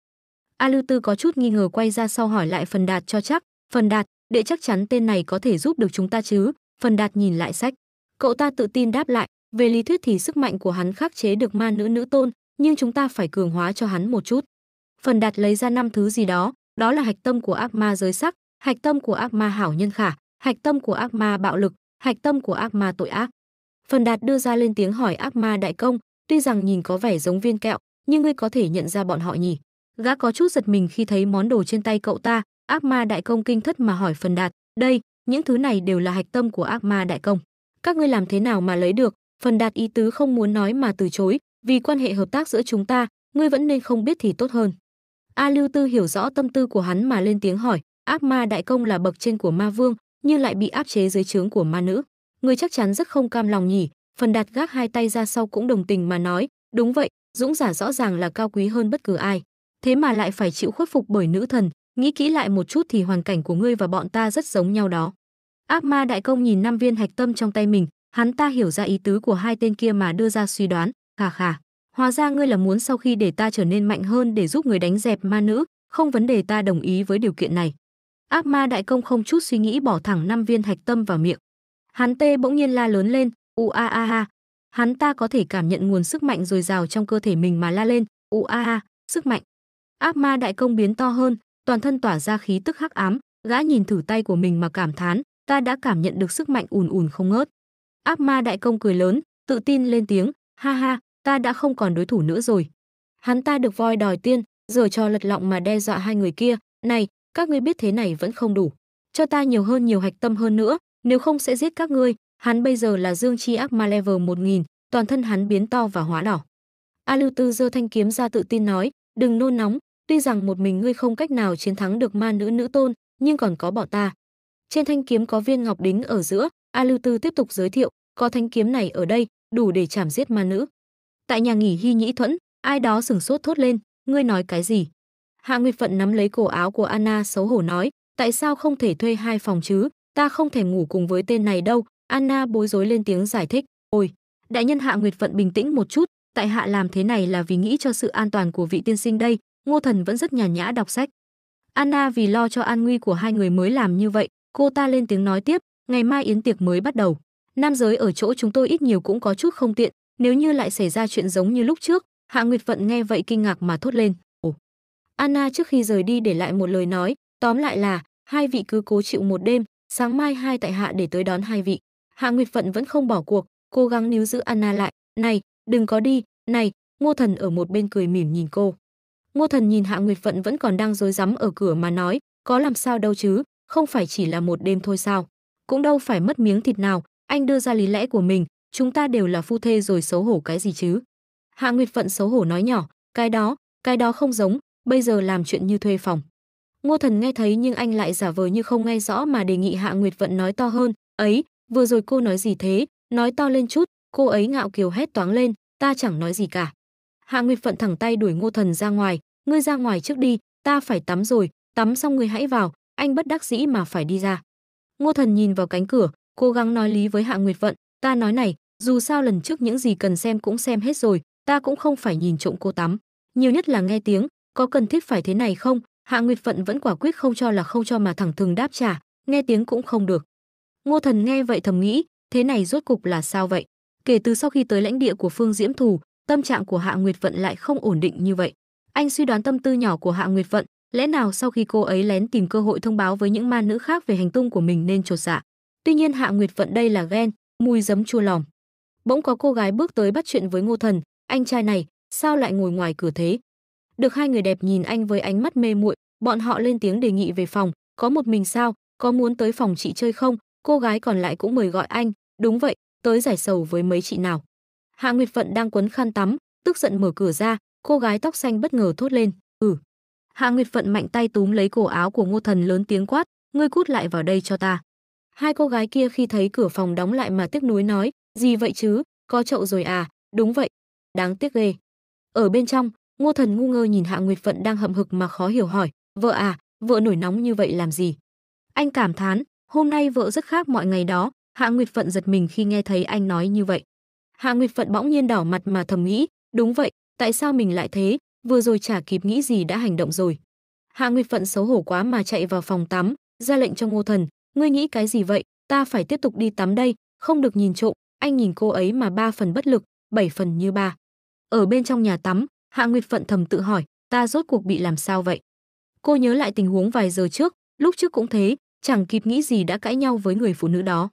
A Lưu Tư có chút nghi ngờ quay ra sau hỏi lại phần đạt cho chắc, phần đạt, đệ chắc chắn tên này có thể giúp được chúng ta chứ, phần đạt nhìn lại sách. Cậu ta tự tin đáp lại, về lý thuyết thì sức mạnh của hắn khắc chế được ma nữ nữ tôn, nhưng chúng ta phải cường hóa cho hắn một chút. Phần đạt lấy ra năm thứ gì đó, đó là hạch tâm của ác ma giới sắc, hạch tâm của ác ma hảo nhân khả, hạch tâm của ác ma bạo lực, hạch tâm của ác ma tội ác. Phần đạt đưa ra lên tiếng hỏi ác ma đại công, tuy rằng nhìn có vẻ giống viên kẹo, nhưng ngươi có thể nhận ra bọn họ nhỉ? Gã có chút giật mình khi thấy món đồ trên tay cậu ta, ác ma đại công kinh thất mà hỏi phần đạt đây những thứ này đều là hạch tâm của ác ma đại công các ngươi làm thế nào mà lấy được phần đạt ý tứ không muốn nói mà từ chối vì quan hệ hợp tác giữa chúng ta ngươi vẫn nên không biết thì tốt hơn a lưu tư hiểu rõ tâm tư của hắn mà lên tiếng hỏi ác ma đại công là bậc trên của ma vương nhưng lại bị áp chế dưới trướng của ma nữ ngươi chắc chắn rất không cam lòng nhỉ phần đạt gác hai tay ra sau cũng đồng tình mà nói đúng vậy dũng giả rõ ràng là cao quý hơn bất cứ ai thế mà lại phải chịu khuất phục bởi nữ thần Nghĩ kỹ lại một chút thì hoàn cảnh của ngươi và bọn ta rất giống nhau đó. Ác ma đại công nhìn năm viên hạch tâm trong tay mình, hắn ta hiểu ra ý tứ của hai tên kia mà đưa ra suy đoán, khà khà. Hóa ra ngươi là muốn sau khi để ta trở nên mạnh hơn để giúp người đánh dẹp ma nữ, không vấn đề ta đồng ý với điều kiện này. Ác ma đại công không chút suy nghĩ bỏ thẳng năm viên hạch tâm vào miệng. Hắn tê bỗng nhiên la lớn lên, u a a a. Hắn ta có thể cảm nhận nguồn sức mạnh dồi dào trong cơ thể mình mà la lên, u a a, sức mạnh. Ác ma đại công biến to hơn, toàn thân tỏa ra khí tức hắc ám, gã nhìn thử tay của mình mà cảm thán, ta đã cảm nhận được sức mạnh ùn ùn không ngớt. Ác ma đại công cười lớn, tự tin lên tiếng, ha ha, ta đã không còn đối thủ nữa rồi. Hắn ta được voi đòi tiên, giờ cho lật lọng mà đe dọa hai người kia, này, các ngươi biết thế này vẫn không đủ. Cho ta nhiều hơn nhiều hạch tâm hơn nữa, nếu không sẽ giết các ngươi, hắn bây giờ là dương chi ác ma level 1000, toàn thân hắn biến to và hóa đỏ. A Lưu Tư giơ thanh kiếm ra tự tin nói, đừng nôn nóng, Tuy rằng một mình ngươi không cách nào chiến thắng được ma nữ nữ tôn, nhưng còn có bọn ta. Trên thanh kiếm có viên ngọc đính ở giữa, A Lưu Tư tiếp tục giới thiệu, có thanh kiếm này ở đây, đủ để chảm giết ma nữ. Tại nhà nghỉ Hy Nhĩ Thuẫn, ai đó sừng sốt thốt lên, ngươi nói cái gì? Hạ Nguyệt Phận nắm lấy cổ áo của Anna xấu hổ nói, tại sao không thể thuê hai phòng chứ, ta không thể ngủ cùng với tên này đâu. Anna bối rối lên tiếng giải thích, ôi, đại nhân Hạ Nguyệt Phận bình tĩnh một chút, tại hạ làm thế này là vì nghĩ cho sự an toàn của vị tiên sinh đây, Ngô Thần vẫn rất nhàn nhã đọc sách. Anna vì lo cho an nguy của hai người mới làm như vậy, cô ta lên tiếng nói tiếp, ngày mai yến tiệc mới bắt đầu. Nam giới ở chỗ chúng tôi ít nhiều cũng có chút không tiện, nếu như lại xảy ra chuyện giống như lúc trước, Hạ Nguyệt Vận nghe vậy kinh ngạc mà thốt lên. Ồ. Anna trước khi rời đi để lại một lời nói, tóm lại là, hai vị cứ cố chịu một đêm, sáng mai hai tại hạ để tới đón hai vị. Hạ Nguyệt Vận vẫn không bỏ cuộc, cố gắng níu giữ Anna lại. Này, đừng có đi, này, Ngô Thần ở một bên cười mỉm nhìn cô. Ngô Thần nhìn Hạ Nguyệt Vận vẫn còn đang rối rắm ở cửa mà nói, có làm sao đâu chứ, không phải chỉ là một đêm thôi sao? Cũng đâu phải mất miếng thịt nào, anh đưa ra lý lẽ của mình, chúng ta đều là phu thê rồi xấu hổ cái gì chứ? Hạ Nguyệt Vận xấu hổ nói nhỏ, cái đó, cái đó không giống, bây giờ làm chuyện như thuê phòng. Ngô Thần nghe thấy nhưng anh lại giả vờ như không nghe rõ mà đề nghị Hạ Nguyệt Vận nói to hơn, ấy, vừa rồi cô nói gì thế, nói to lên chút, cô ấy ngạo kiều hét toáng lên, ta chẳng nói gì cả. Hạ Nguyệt Vận thẳng tay đuổi Ngô Thần ra ngoài, ngươi ra ngoài trước đi ta phải tắm rồi tắm xong ngươi hãy vào anh bất đắc dĩ mà phải đi ra ngô thần nhìn vào cánh cửa cố gắng nói lý với hạ nguyệt vận ta nói này dù sao lần trước những gì cần xem cũng xem hết rồi ta cũng không phải nhìn trộm cô tắm nhiều nhất là nghe tiếng có cần thiết phải thế này không hạ nguyệt vận vẫn quả quyết không cho là không cho mà thẳng thừng đáp trả nghe tiếng cũng không được ngô thần nghe vậy thầm nghĩ thế này rốt cục là sao vậy kể từ sau khi tới lãnh địa của phương diễm thù tâm trạng của hạ nguyệt vận lại không ổn định như vậy anh suy đoán tâm tư nhỏ của Hạ Nguyệt Vận, lẽ nào sau khi cô ấy lén tìm cơ hội thông báo với những ma nữ khác về hành tung của mình nên trột dạ. Tuy nhiên Hạ Nguyệt Vận đây là ghen, mùi giấm chua lòng. Bỗng có cô gái bước tới bắt chuyện với Ngô Thần, anh trai này, sao lại ngồi ngoài cửa thế? Được hai người đẹp nhìn anh với ánh mắt mê muội, bọn họ lên tiếng đề nghị về phòng, có một mình sao, có muốn tới phòng chị chơi không? Cô gái còn lại cũng mời gọi anh, đúng vậy, tới giải sầu với mấy chị nào. Hạ Nguyệt Vận đang quấn khăn tắm, tức giận mở cửa ra, cô gái tóc xanh bất ngờ thốt lên ừ hạ nguyệt phận mạnh tay túm lấy cổ áo của ngô thần lớn tiếng quát ngươi cút lại vào đây cho ta hai cô gái kia khi thấy cửa phòng đóng lại mà tiếc nuối nói gì vậy chứ có chậu rồi à đúng vậy đáng tiếc ghê ở bên trong ngô thần ngu ngơ nhìn hạ nguyệt phận đang hậm hực mà khó hiểu hỏi vợ à vợ nổi nóng như vậy làm gì anh cảm thán hôm nay vợ rất khác mọi ngày đó hạ nguyệt phận giật mình khi nghe thấy anh nói như vậy hạ nguyệt phận bỗng nhiên đỏ mặt mà thầm nghĩ đúng vậy tại sao mình lại thế, vừa rồi chả kịp nghĩ gì đã hành động rồi. Hạ Nguyệt Phận xấu hổ quá mà chạy vào phòng tắm, ra lệnh cho Ngô Thần, ngươi nghĩ cái gì vậy, ta phải tiếp tục đi tắm đây, không được nhìn trộm, anh nhìn cô ấy mà ba phần bất lực, bảy phần như ba. Ở bên trong nhà tắm, Hạ Nguyệt Phận thầm tự hỏi, ta rốt cuộc bị làm sao vậy? Cô nhớ lại tình huống vài giờ trước, lúc trước cũng thế, chẳng kịp nghĩ gì đã cãi nhau với người phụ nữ đó.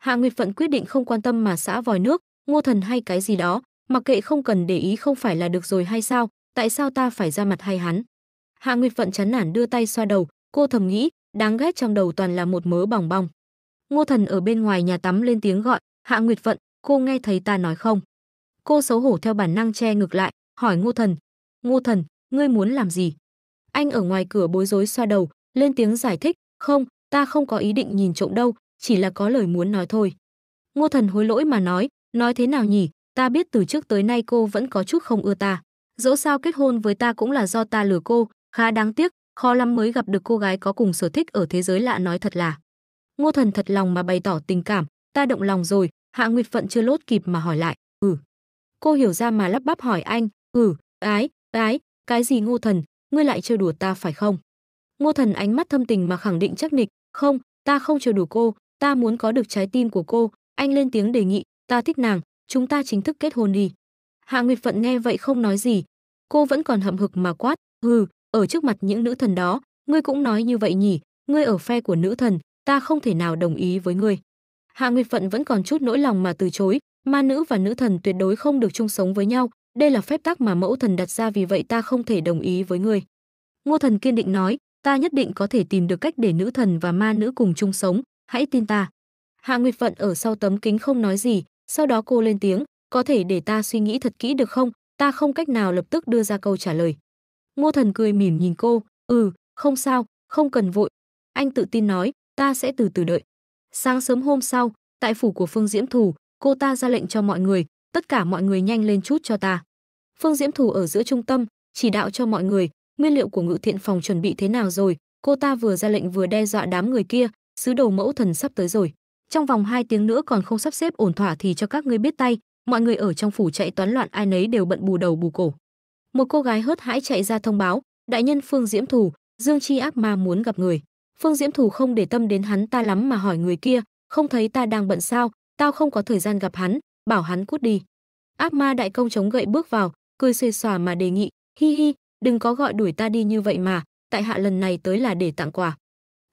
Hạ Nguyệt Phận quyết định không quan tâm mà xã vòi nước, Ngô Thần hay cái gì đó, mặc kệ không cần để ý không phải là được rồi hay sao, tại sao ta phải ra mặt hay hắn? Hạ Nguyệt Vận chán nản đưa tay xoa đầu, cô thầm nghĩ, đáng ghét trong đầu toàn là một mớ bòng bong. Ngô Thần ở bên ngoài nhà tắm lên tiếng gọi, "Hạ Nguyệt Vận, cô nghe thấy ta nói không?" Cô xấu hổ theo bản năng che ngực lại, hỏi Ngô Thần, "Ngô Thần, ngươi muốn làm gì?" Anh ở ngoài cửa bối rối xoa đầu, lên tiếng giải thích, "Không, ta không có ý định nhìn trộm đâu, chỉ là có lời muốn nói thôi." Ngô Thần hối lỗi mà nói, "Nói thế nào nhỉ, Ta biết từ trước tới nay cô vẫn có chút không ưa ta. Dẫu sao kết hôn với ta cũng là do ta lừa cô, khá đáng tiếc, khó lắm mới gặp được cô gái có cùng sở thích ở thế giới lạ nói thật là. Ngô Thần thật lòng mà bày tỏ tình cảm, ta động lòng rồi, Hạ Nguyệt Phận chưa lốt kịp mà hỏi lại, "Ừ." Cô hiểu ra mà lắp bắp hỏi anh, "Ừ, ái, ái, cái gì Ngô Thần, ngươi lại chơi đùa ta phải không?" Ngô Thần ánh mắt thâm tình mà khẳng định chắc nịch, "Không, ta không chơi đùa cô, ta muốn có được trái tim của cô." Anh lên tiếng đề nghị, "Ta thích nàng, chúng ta chính thức kết hôn đi. Hạ Nguyệt Phận nghe vậy không nói gì, cô vẫn còn hậm hực mà quát, hừ, ở trước mặt những nữ thần đó, ngươi cũng nói như vậy nhỉ, ngươi ở phe của nữ thần, ta không thể nào đồng ý với ngươi. Hạ Nguyệt Phận vẫn còn chút nỗi lòng mà từ chối, ma nữ và nữ thần tuyệt đối không được chung sống với nhau, đây là phép tắc mà mẫu thần đặt ra vì vậy ta không thể đồng ý với ngươi. Ngô thần kiên định nói, ta nhất định có thể tìm được cách để nữ thần và ma nữ cùng chung sống, hãy tin ta. Hạ Nguyệt Phận ở sau tấm kính không nói gì, sau đó cô lên tiếng, có thể để ta suy nghĩ thật kỹ được không, ta không cách nào lập tức đưa ra câu trả lời. Ngô Thần cười mỉm nhìn cô, ừ, không sao, không cần vội. Anh tự tin nói, ta sẽ từ từ đợi. Sáng sớm hôm sau, tại phủ của Phương Diễm Thù, cô ta ra lệnh cho mọi người, tất cả mọi người nhanh lên chút cho ta. Phương Diễm Thù ở giữa trung tâm, chỉ đạo cho mọi người, nguyên liệu của ngự thiện phòng chuẩn bị thế nào rồi, cô ta vừa ra lệnh vừa đe dọa đám người kia, sứ đồ mẫu thần sắp tới rồi trong vòng 2 tiếng nữa còn không sắp xếp ổn thỏa thì cho các ngươi biết tay, mọi người ở trong phủ chạy toán loạn ai nấy đều bận bù đầu bù cổ. Một cô gái hớt hãi chạy ra thông báo, đại nhân Phương Diễm Thù, Dương Chi ác ma muốn gặp người. Phương Diễm Thù không để tâm đến hắn ta lắm mà hỏi người kia, không thấy ta đang bận sao, tao không có thời gian gặp hắn, bảo hắn cút đi. Ác ma đại công chống gậy bước vào, cười xuề xòa mà đề nghị, hi hi, đừng có gọi đuổi ta đi như vậy mà, tại hạ lần này tới là để tặng quà.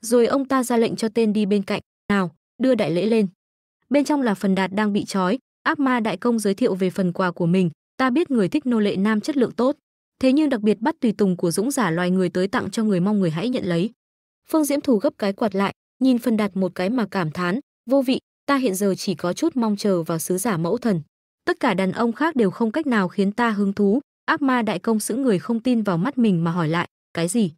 Rồi ông ta ra lệnh cho tên đi bên cạnh, nào, đưa đại lễ lên. Bên trong là phần đạt đang bị trói, ác ma đại công giới thiệu về phần quà của mình, ta biết người thích nô lệ nam chất lượng tốt, thế nhưng đặc biệt bắt tùy tùng của dũng giả loài người tới tặng cho người mong người hãy nhận lấy. Phương Diễm Thù gấp cái quạt lại, nhìn phần đạt một cái mà cảm thán, vô vị, ta hiện giờ chỉ có chút mong chờ vào sứ giả mẫu thần. Tất cả đàn ông khác đều không cách nào khiến ta hứng thú, ác ma đại công sững người không tin vào mắt mình mà hỏi lại, cái gì?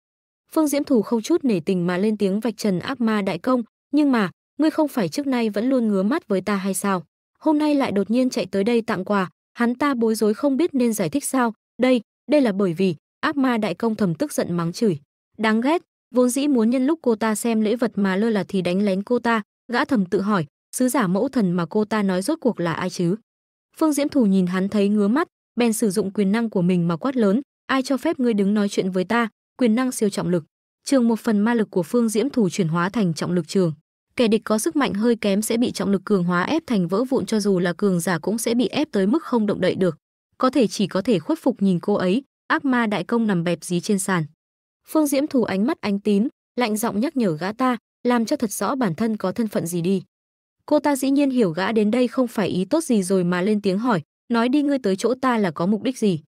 Phương Diễm Thù không chút nể tình mà lên tiếng vạch trần ác ma đại công, nhưng mà, ngươi không phải trước nay vẫn luôn ngứa mắt với ta hay sao? Hôm nay lại đột nhiên chạy tới đây tặng quà, hắn ta bối rối không biết nên giải thích sao, đây, đây là bởi vì, ác ma đại công thầm tức giận mắng chửi. Đáng ghét, vốn dĩ muốn nhân lúc cô ta xem lễ vật mà lơ là thì đánh lén cô ta, gã thầm tự hỏi, sứ giả mẫu thần mà cô ta nói rốt cuộc là ai chứ? Phương Diễm Thù nhìn hắn thấy ngứa mắt, bèn sử dụng quyền năng của mình mà quát lớn, ai cho phép ngươi đứng nói chuyện với ta, quyền năng siêu trọng lực. Trường một phần ma lực của Phương Diễm Thù chuyển hóa thành trọng lực trường kẻ địch có sức mạnh hơi kém sẽ bị trọng lực cường hóa ép thành vỡ vụn cho dù là cường giả cũng sẽ bị ép tới mức không động đậy được có thể chỉ có thể khuất phục nhìn cô ấy ác ma đại công nằm bẹp dí trên sàn phương diễm thủ ánh mắt ánh tím lạnh giọng nhắc nhở gã ta làm cho thật rõ bản thân có thân phận gì đi cô ta dĩ nhiên hiểu gã đến đây không phải ý tốt gì rồi mà lên tiếng hỏi nói đi ngươi tới chỗ ta là có mục đích gì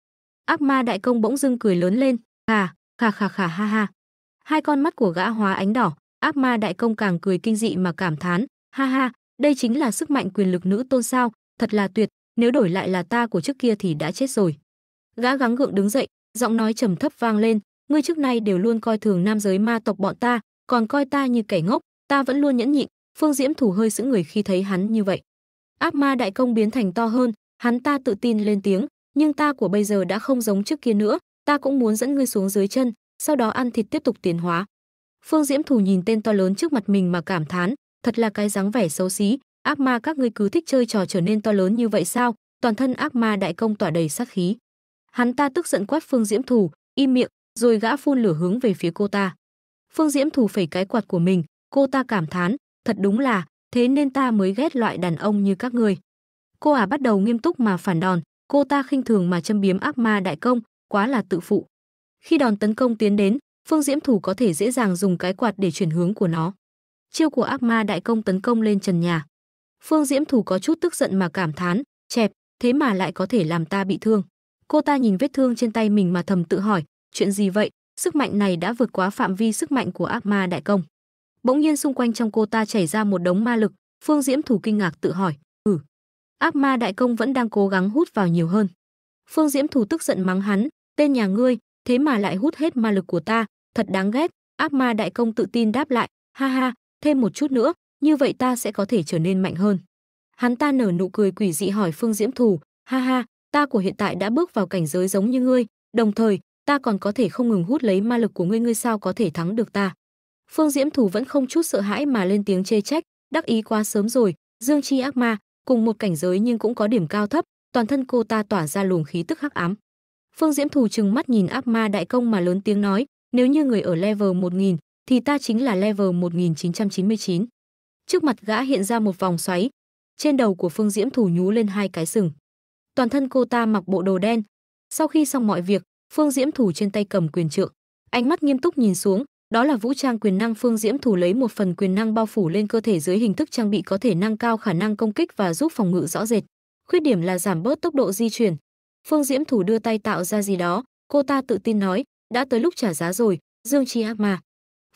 ác ma đại công bỗng dưng cười lớn lên hà khà khà khà ha ha hai con mắt của gã hóa ánh đỏ ác ma đại công càng cười kinh dị mà cảm thán, ha ha, đây chính là sức mạnh quyền lực nữ tôn sao, thật là tuyệt, nếu đổi lại là ta của trước kia thì đã chết rồi. Gã gắng gượng đứng dậy, giọng nói trầm thấp vang lên, ngươi trước nay đều luôn coi thường nam giới ma tộc bọn ta, còn coi ta như kẻ ngốc, ta vẫn luôn nhẫn nhịn, Phương Diễm thủ hơi sững người khi thấy hắn như vậy. Ác ma đại công biến thành to hơn, hắn ta tự tin lên tiếng, nhưng ta của bây giờ đã không giống trước kia nữa, ta cũng muốn dẫn ngươi xuống dưới chân, sau đó ăn thịt tiếp tục tiến hóa. Phương Diễm Thù nhìn tên to lớn trước mặt mình mà cảm thán, thật là cái dáng vẻ xấu xí, ác ma các ngươi cứ thích chơi trò trở nên to lớn như vậy sao? Toàn thân ác ma đại công tỏa đầy sát khí. Hắn ta tức giận quát Phương Diễm Thù, im miệng, rồi gã phun lửa hướng về phía cô ta. Phương Diễm Thù phẩy cái quạt của mình, cô ta cảm thán, thật đúng là, thế nên ta mới ghét loại đàn ông như các ngươi. Cô à bắt đầu nghiêm túc mà phản đòn, cô ta khinh thường mà châm biếm ác ma đại công, quá là tự phụ. Khi đòn tấn công tiến đến, phương diễm thủ có thể dễ dàng dùng cái quạt để chuyển hướng của nó chiêu của ác ma đại công tấn công lên trần nhà phương diễm thủ có chút tức giận mà cảm thán chẹp thế mà lại có thể làm ta bị thương cô ta nhìn vết thương trên tay mình mà thầm tự hỏi chuyện gì vậy sức mạnh này đã vượt quá phạm vi sức mạnh của ác ma đại công bỗng nhiên xung quanh trong cô ta chảy ra một đống ma lực phương diễm thủ kinh ngạc tự hỏi ừ ác ma đại công vẫn đang cố gắng hút vào nhiều hơn phương diễm thủ tức giận mắng hắn tên nhà ngươi thế mà lại hút hết ma lực của ta thật đáng ghét, ác ma đại công tự tin đáp lại, ha ha, thêm một chút nữa, như vậy ta sẽ có thể trở nên mạnh hơn. Hắn ta nở nụ cười quỷ dị hỏi Phương Diễm Thù, ha ha, ta của hiện tại đã bước vào cảnh giới giống như ngươi, đồng thời, ta còn có thể không ngừng hút lấy ma lực của ngươi, ngươi sao có thể thắng được ta? Phương Diễm Thù vẫn không chút sợ hãi mà lên tiếng chê trách, đắc ý quá sớm rồi, Dương Chi ác ma, cùng một cảnh giới nhưng cũng có điểm cao thấp, toàn thân cô ta tỏa ra luồng khí tức hắc ám. Phương Diễm Thù trừng mắt nhìn ác ma đại công mà lớn tiếng nói, nếu như người ở level 1000 thì ta chính là level 1999. Trước mặt gã hiện ra một vòng xoáy, trên đầu của Phương Diễm thủ nhú lên hai cái sừng. Toàn thân cô ta mặc bộ đồ đen. Sau khi xong mọi việc, Phương Diễm thủ trên tay cầm quyền trượng, ánh mắt nghiêm túc nhìn xuống, đó là vũ trang quyền năng Phương Diễm thủ lấy một phần quyền năng bao phủ lên cơ thể dưới hình thức trang bị có thể nâng cao khả năng công kích và giúp phòng ngự rõ rệt. Khuyết điểm là giảm bớt tốc độ di chuyển. Phương Diễm thủ đưa tay tạo ra gì đó, cô ta tự tin nói, đã tới lúc trả giá rồi dương chi ác ma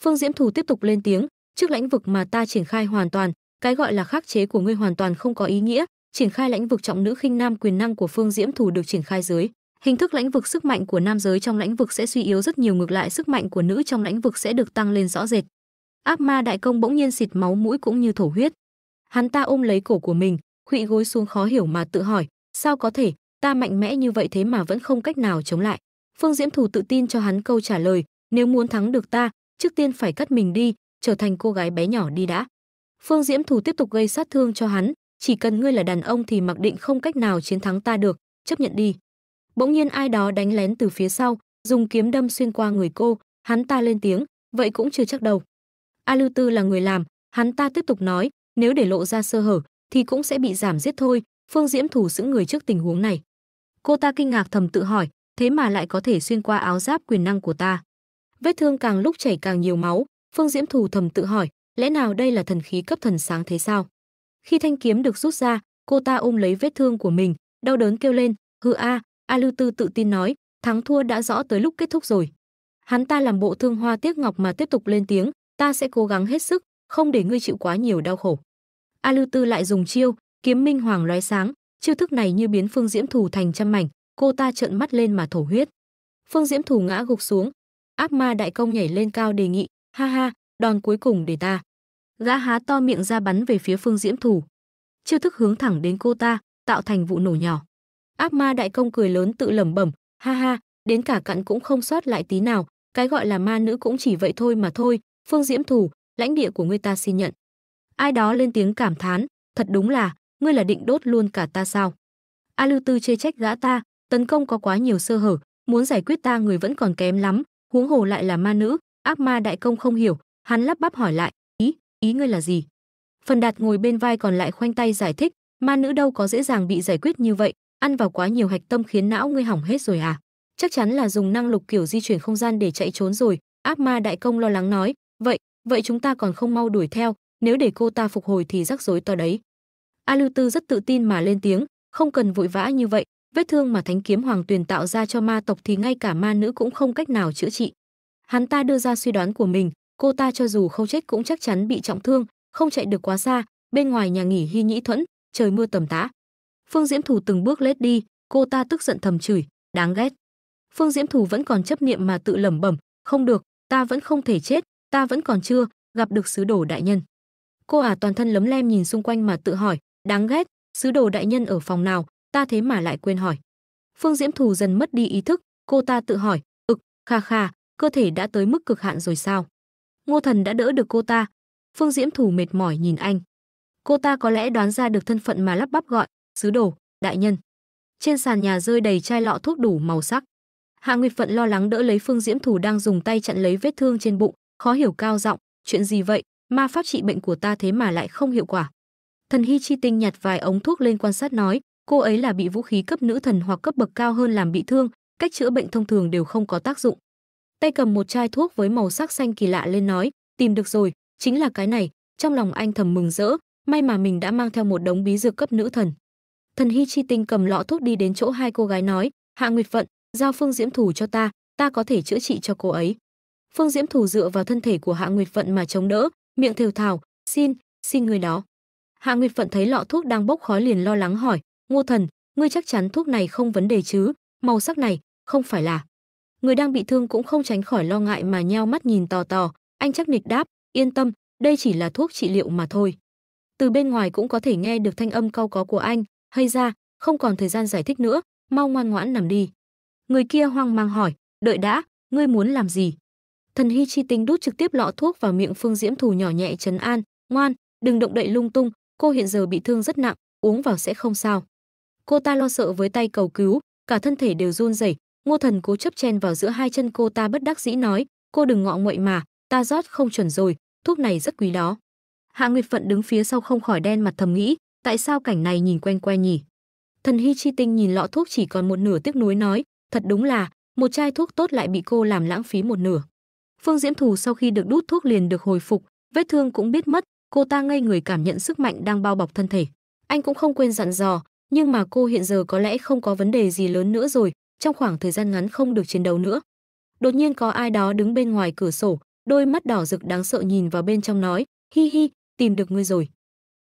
phương diễm thù tiếp tục lên tiếng trước lãnh vực mà ta triển khai hoàn toàn cái gọi là khắc chế của ngươi hoàn toàn không có ý nghĩa triển khai lãnh vực trọng nữ khinh nam quyền năng của phương diễm thù được triển khai dưới hình thức lãnh vực sức mạnh của nam giới trong lãnh vực sẽ suy yếu rất nhiều ngược lại sức mạnh của nữ trong lãnh vực sẽ được tăng lên rõ rệt ác ma đại công bỗng nhiên xịt máu mũi cũng như thổ huyết hắn ta ôm lấy cổ của mình khuỵ gối xuống khó hiểu mà tự hỏi sao có thể ta mạnh mẽ như vậy thế mà vẫn không cách nào chống lại Phương Diễm Thù tự tin cho hắn câu trả lời, nếu muốn thắng được ta, trước tiên phải cắt mình đi, trở thành cô gái bé nhỏ đi đã. Phương Diễm Thù tiếp tục gây sát thương cho hắn, chỉ cần ngươi là đàn ông thì mặc định không cách nào chiến thắng ta được, chấp nhận đi. Bỗng nhiên ai đó đánh lén từ phía sau, dùng kiếm đâm xuyên qua người cô, hắn ta lên tiếng, vậy cũng chưa chắc đâu. A Lưu Tư là người làm, hắn ta tiếp tục nói, nếu để lộ ra sơ hở thì cũng sẽ bị giảm giết thôi, Phương Diễm Thù giữ người trước tình huống này. Cô ta kinh ngạc thầm tự hỏi, thế mà lại có thể xuyên qua áo giáp quyền năng của ta. Vết thương càng lúc chảy càng nhiều máu, Phương Diễm Thù thầm tự hỏi, lẽ nào đây là thần khí cấp thần sáng thế sao? Khi thanh kiếm được rút ra, cô ta ôm lấy vết thương của mình, đau đớn kêu lên, "Hừ a." À, a Lưu Tư tự tin nói, thắng thua đã rõ tới lúc kết thúc rồi. Hắn ta làm bộ thương hoa tiếc ngọc mà tiếp tục lên tiếng, "Ta sẽ cố gắng hết sức, không để ngươi chịu quá nhiều đau khổ." A Lưu Tư lại dùng chiêu, kiếm minh hoàng lóe sáng, chiêu thức này như biến Phương Diễm Thù thành trăm mảnh, cô ta trợn mắt lên mà thổ huyết. Phương Diễm Thù ngã gục xuống, ác ma đại công nhảy lên cao đề nghị, ha ha, đòn cuối cùng để ta. Gã há to miệng ra bắn về phía Phương Diễm Thù. Chiêu thức hướng thẳng đến cô ta, tạo thành vụ nổ nhỏ. Ác ma đại công cười lớn tự lẩm bẩm, ha ha, đến cả cặn cũng không sót lại tí nào, cái gọi là ma nữ cũng chỉ vậy thôi mà thôi, Phương Diễm Thù, lãnh địa của ngươi ta xin nhận. Ai đó lên tiếng cảm thán, thật đúng là, ngươi là định đốt luôn cả ta sao? A Lưu Tư chê trách gã ta, tấn công có quá nhiều sơ hở muốn giải quyết ta người vẫn còn kém lắm huống hồ lại là ma nữ ác ma đại công không hiểu hắn lắp bắp hỏi lại ý ý ngươi là gì phần đạt ngồi bên vai còn lại khoanh tay giải thích ma nữ đâu có dễ dàng bị giải quyết như vậy ăn vào quá nhiều hạch tâm khiến não ngươi hỏng hết rồi à chắc chắn là dùng năng lực kiểu di chuyển không gian để chạy trốn rồi ác ma đại công lo lắng nói vậy vậy chúng ta còn không mau đuổi theo nếu để cô ta phục hồi thì rắc rối to đấy a lưu tư rất tự tin mà lên tiếng không cần vội vã như vậy Vết thương mà thánh kiếm hoàng tuyền tạo ra cho ma tộc thì ngay cả ma nữ cũng không cách nào chữa trị. Hắn ta đưa ra suy đoán của mình, cô ta cho dù không chết cũng chắc chắn bị trọng thương, không chạy được quá xa, bên ngoài nhà nghỉ Hy Nhĩ Thuẫn, trời mưa tầm tã. Phương Diễm Thù từng bước lết đi, cô ta tức giận thầm chửi, đáng ghét. Phương Diễm Thù vẫn còn chấp niệm mà tự lẩm bẩm, không được, ta vẫn không thể chết, ta vẫn còn chưa gặp được sứ đồ đại nhân. Cô ả à toàn thân lấm lem nhìn xung quanh mà tự hỏi, đáng ghét, sứ đồ đại nhân ở phòng nào, ta thế mà lại quên hỏi. Phương Diễm Thù dần mất đi ý thức, cô ta tự hỏi, ực, kha kha, cơ thể đã tới mức cực hạn rồi sao? Ngô Thần đã đỡ được cô ta. Phương Diễm Thù mệt mỏi nhìn anh. Cô ta có lẽ đoán ra được thân phận mà lắp bắp gọi, sứ đồ, đại nhân. Trên sàn nhà rơi đầy chai lọ thuốc đủ màu sắc. Hạ Nguyệt Phận lo lắng đỡ lấy Phương Diễm Thù đang dùng tay chặn lấy vết thương trên bụng, khó hiểu cao giọng, chuyện gì vậy, ma pháp trị bệnh của ta thế mà lại không hiệu quả. Thần Hy Chi Tinh nhặt vài ống thuốc lên quan sát nói, cô ấy là bị vũ khí cấp nữ thần hoặc cấp bậc cao hơn làm bị thương, cách chữa bệnh thông thường đều không có tác dụng. Tay cầm một chai thuốc với màu sắc xanh kỳ lạ lên nói, tìm được rồi, chính là cái này, trong lòng anh thầm mừng rỡ, may mà mình đã mang theo một đống bí dược cấp nữ thần. Thần Hy Chi Tinh cầm lọ thuốc đi đến chỗ hai cô gái nói, Hạ Nguyệt Vận, giao Phương Diễm Thủ cho ta, ta có thể chữa trị cho cô ấy. Phương Diễm Thủ dựa vào thân thể của Hạ Nguyệt Vận mà chống đỡ, miệng thều thào, xin, xin người đó. Hạ Nguyệt Phận thấy lọ thuốc đang bốc khói liền lo lắng hỏi, Ngô Thần, ngươi chắc chắn thuốc này không vấn đề chứ? Màu sắc này, không phải là. Người đang bị thương cũng không tránh khỏi lo ngại mà nheo mắt nhìn tò tò, anh chắc nịch đáp, yên tâm, đây chỉ là thuốc trị liệu mà thôi. Từ bên ngoài cũng có thể nghe được thanh âm cao có của anh, hay ra, không còn thời gian giải thích nữa, mau ngoan ngoãn nằm đi. Người kia hoang mang hỏi, đợi đã, ngươi muốn làm gì? Thần Hy Chi Tinh đút trực tiếp lọ thuốc vào miệng Phương Diễm Thù nhỏ nhẹ trấn an, ngoan, đừng động đậy lung tung, cô hiện giờ bị thương rất nặng, uống vào sẽ không sao cô ta lo sợ với tay cầu cứu cả thân thể đều run rẩy ngô thần cố chấp chen vào giữa hai chân cô ta bất đắc dĩ nói cô đừng ngọ nguậy mà ta rót không chuẩn rồi thuốc này rất quý đó hạ nguyệt phận đứng phía sau không khỏi đen mặt thầm nghĩ tại sao cảnh này nhìn quen quen nhỉ thần hy chi tinh nhìn lọ thuốc chỉ còn một nửa tiếc nuối nói thật đúng là một chai thuốc tốt lại bị cô làm lãng phí một nửa phương diễm thù sau khi được đút thuốc liền được hồi phục vết thương cũng biết mất cô ta ngây người cảm nhận sức mạnh đang bao bọc thân thể anh cũng không quên dặn dò nhưng mà cô hiện giờ có lẽ không có vấn đề gì lớn nữa rồi, trong khoảng thời gian ngắn không được chiến đấu nữa. Đột nhiên có ai đó đứng bên ngoài cửa sổ, đôi mắt đỏ rực đáng sợ nhìn vào bên trong nói, hi hi, tìm được ngươi rồi.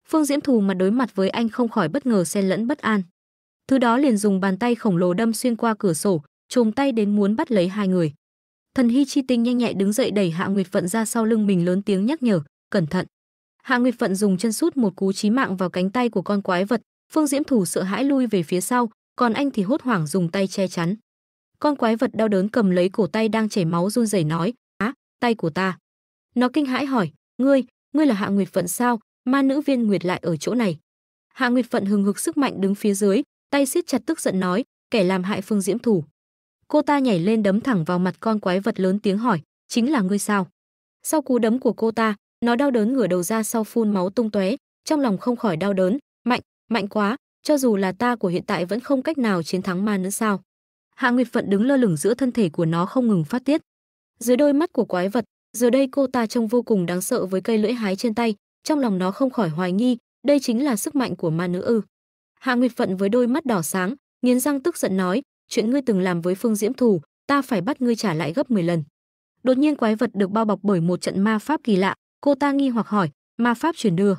Phương Diễm Thù mặt đối mặt với anh không khỏi bất ngờ xen lẫn bất an. Thứ đó liền dùng bàn tay khổng lồ đâm xuyên qua cửa sổ, chồm tay đến muốn bắt lấy hai người. Thần Hy Chi Tinh nhanh nhẹ đứng dậy đẩy Hạ Nguyệt phận ra sau lưng mình lớn tiếng nhắc nhở, cẩn thận. Hạ Nguyệt phận dùng chân sút một cú chí mạng vào cánh tay của con quái vật, Phương Diễm Thủ sợ hãi lui về phía sau, còn anh thì hốt hoảng dùng tay che chắn. Con quái vật đau đớn cầm lấy cổ tay đang chảy máu run rẩy nói, "Á, tay của ta." Nó kinh hãi hỏi, "Ngươi, ngươi là Hạ Nguyệt Phận sao? Ma nữ Viên Nguyệt lại ở chỗ này?" Hạ Nguyệt Phận hừng hực sức mạnh đứng phía dưới, tay siết chặt tức giận nói, "Kẻ làm hại Phương Diễm Thủ." Cô ta nhảy lên đấm thẳng vào mặt con quái vật lớn tiếng hỏi, "Chính là ngươi sao?" Sau cú đấm của cô ta, nó đau đớn ngửa đầu ra sau phun máu tung tóe, trong lòng không khỏi đau đớn, Mạnh quá, cho dù là ta của hiện tại vẫn không cách nào chiến thắng ma nữa sao? Hạ Nguyệt Phận đứng lơ lửng giữa thân thể của nó không ngừng phát tiết. Dưới đôi mắt của quái vật, giờ đây cô ta trông vô cùng đáng sợ với cây lưỡi hái trên tay, trong lòng nó không khỏi hoài nghi, đây chính là sức mạnh của ma nữ ư? Hạ Nguyệt Phận với đôi mắt đỏ sáng, nghiến răng tức giận nói, chuyện ngươi từng làm với Phương Diễm Thù, ta phải bắt ngươi trả lại gấp 10 lần. Đột nhiên quái vật được bao bọc bởi một trận ma pháp kỳ lạ, cô ta nghi hoặc hỏi, ma pháp truyền đưa.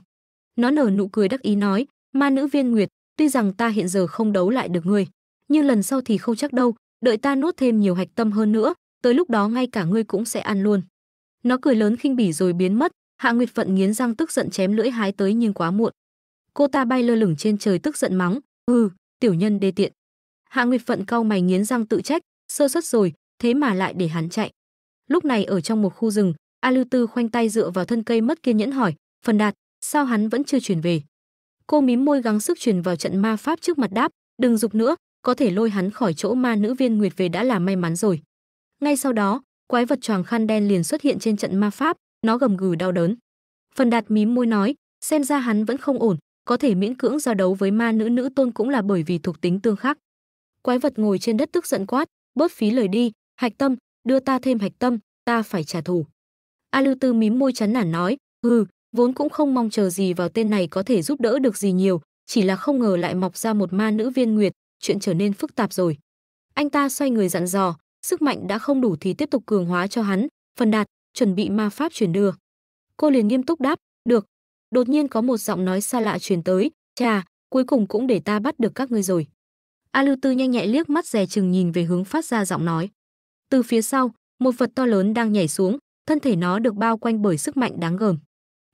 Nó nở nụ cười đắc ý nói, Ma nữ viên nguyệt, tuy rằng ta hiện giờ không đấu lại được ngươi, nhưng lần sau thì không chắc đâu, đợi ta nuốt thêm nhiều hạch tâm hơn nữa, tới lúc đó ngay cả ngươi cũng sẽ ăn luôn. Nó cười lớn khinh bỉ rồi biến mất, Hạ Nguyệt Phận nghiến răng tức giận chém lưỡi hái tới nhưng quá muộn. Cô ta bay lơ lửng trên trời tức giận mắng, ừ, tiểu nhân đê tiện." Hạ Nguyệt Phận cau mày nghiến răng tự trách, sơ suất rồi, thế mà lại để hắn chạy. Lúc này ở trong một khu rừng, A Lư Tư khoanh tay dựa vào thân cây mất kiên nhẫn hỏi, "Phần Đạt, sao hắn vẫn chưa chuyển về?" Cô mím môi gắng sức truyền vào trận ma pháp trước mặt đáp, đừng dục nữa, có thể lôi hắn khỏi chỗ ma nữ viên nguyệt về đã là may mắn rồi. Ngay sau đó, quái vật choàng khăn đen liền xuất hiện trên trận ma pháp, nó gầm gừ đau đớn. Phần đạt mím môi nói, xem ra hắn vẫn không ổn, có thể miễn cưỡng giao đấu với ma nữ nữ tôn cũng là bởi vì thuộc tính tương khắc. Quái vật ngồi trên đất tức giận quát, bớt phí lời đi, hạch tâm, đưa ta thêm hạch tâm, ta phải trả thù. A Lư Tư mím môi chán nản nói, hừ, vốn cũng không mong chờ gì vào tên này có thể giúp đỡ được gì nhiều, chỉ là không ngờ lại mọc ra một ma nữ viên nguyệt, chuyện trở nên phức tạp rồi. Anh ta xoay người dặn dò, sức mạnh đã không đủ thì tiếp tục cường hóa cho hắn, phần đạt, chuẩn bị ma pháp truyền đưa. Cô liền nghiêm túc đáp, được. Đột nhiên có một giọng nói xa lạ truyền tới, chà, cuối cùng cũng để ta bắt được các ngươi rồi. A Lưu Tư nhanh nhẹ liếc mắt dè chừng nhìn về hướng phát ra giọng nói. Từ phía sau, một vật to lớn đang nhảy xuống, thân thể nó được bao quanh bởi sức mạnh đáng gờm.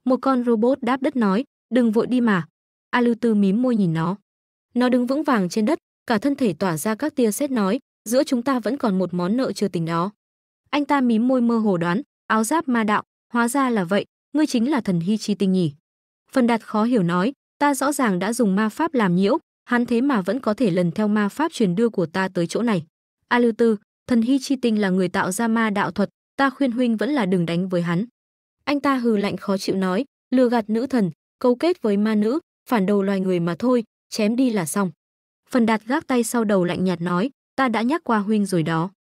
Một con robot đáp đất nói, đừng vội đi mà. A Lưu Tư mím môi nhìn nó. Nó đứng vững vàng trên đất, cả thân thể tỏa ra các tia sét nói, giữa chúng ta vẫn còn một món nợ chưa tính đó. Anh ta mím môi mơ hồ đoán, áo giáp ma đạo, hóa ra là vậy, ngươi chính là thần Hy Chi Tinh nhỉ. Phần đạt khó hiểu nói, ta rõ ràng đã dùng ma pháp làm nhiễu, hắn thế mà vẫn có thể lần theo ma pháp truyền đưa của ta tới chỗ này. A Lưu Tư, thần Hy Chi Tinh là người tạo ra ma đạo thuật, ta khuyên huynh vẫn là đừng đánh với hắn. Anh ta hừ lạnh khó chịu nói, lừa gạt nữ thần, câu kết với ma nữ, phản đồ loài người mà thôi, chém đi là xong. Phần đạt gác tay sau đầu lạnh nhạt nói, ta đã nhắc qua huynh rồi đó.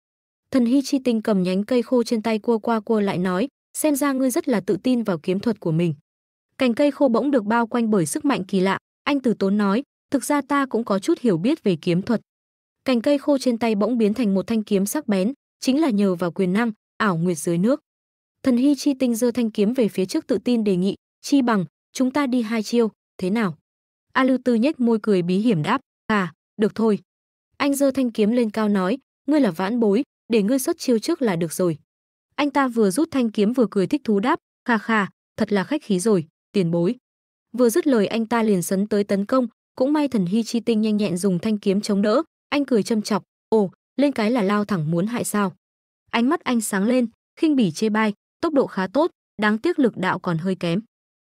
Thần Hy Chi Tinh cầm nhánh cây khô trên tay cua qua cua lại nói, xem ra ngươi rất là tự tin vào kiếm thuật của mình. Cành cây khô bỗng được bao quanh bởi sức mạnh kỳ lạ, anh từ tốn nói, thực ra ta cũng có chút hiểu biết về kiếm thuật. Cành cây khô trên tay bỗng biến thành một thanh kiếm sắc bén, chính là nhờ vào quyền năng, ảo nguyệt dưới nước. Thần Hy Chi Tinh giơ thanh kiếm về phía trước tự tin đề nghị, "Chi bằng, chúng ta đi hai chiêu, thế nào?" A Lưu Tư nhếch môi cười bí hiểm đáp, "À, được thôi." Anh giơ thanh kiếm lên cao nói, "Ngươi là vãn bối, để ngươi xuất chiêu trước là được rồi." Anh ta vừa rút thanh kiếm vừa cười thích thú đáp, "Kha kha, thật là khách khí rồi, tiền bối." Vừa dứt lời anh ta liền sấn tới tấn công, cũng may thần Hy Chi Tinh nhanh nhẹn dùng thanh kiếm chống đỡ, anh cười châm chọc, "Ồ, lên cái là lao thẳng muốn hại sao?" Ánh mắt anh sáng lên, khinh bỉ chê bai, tốc độ khá tốt, đáng tiếc lực đạo còn hơi kém.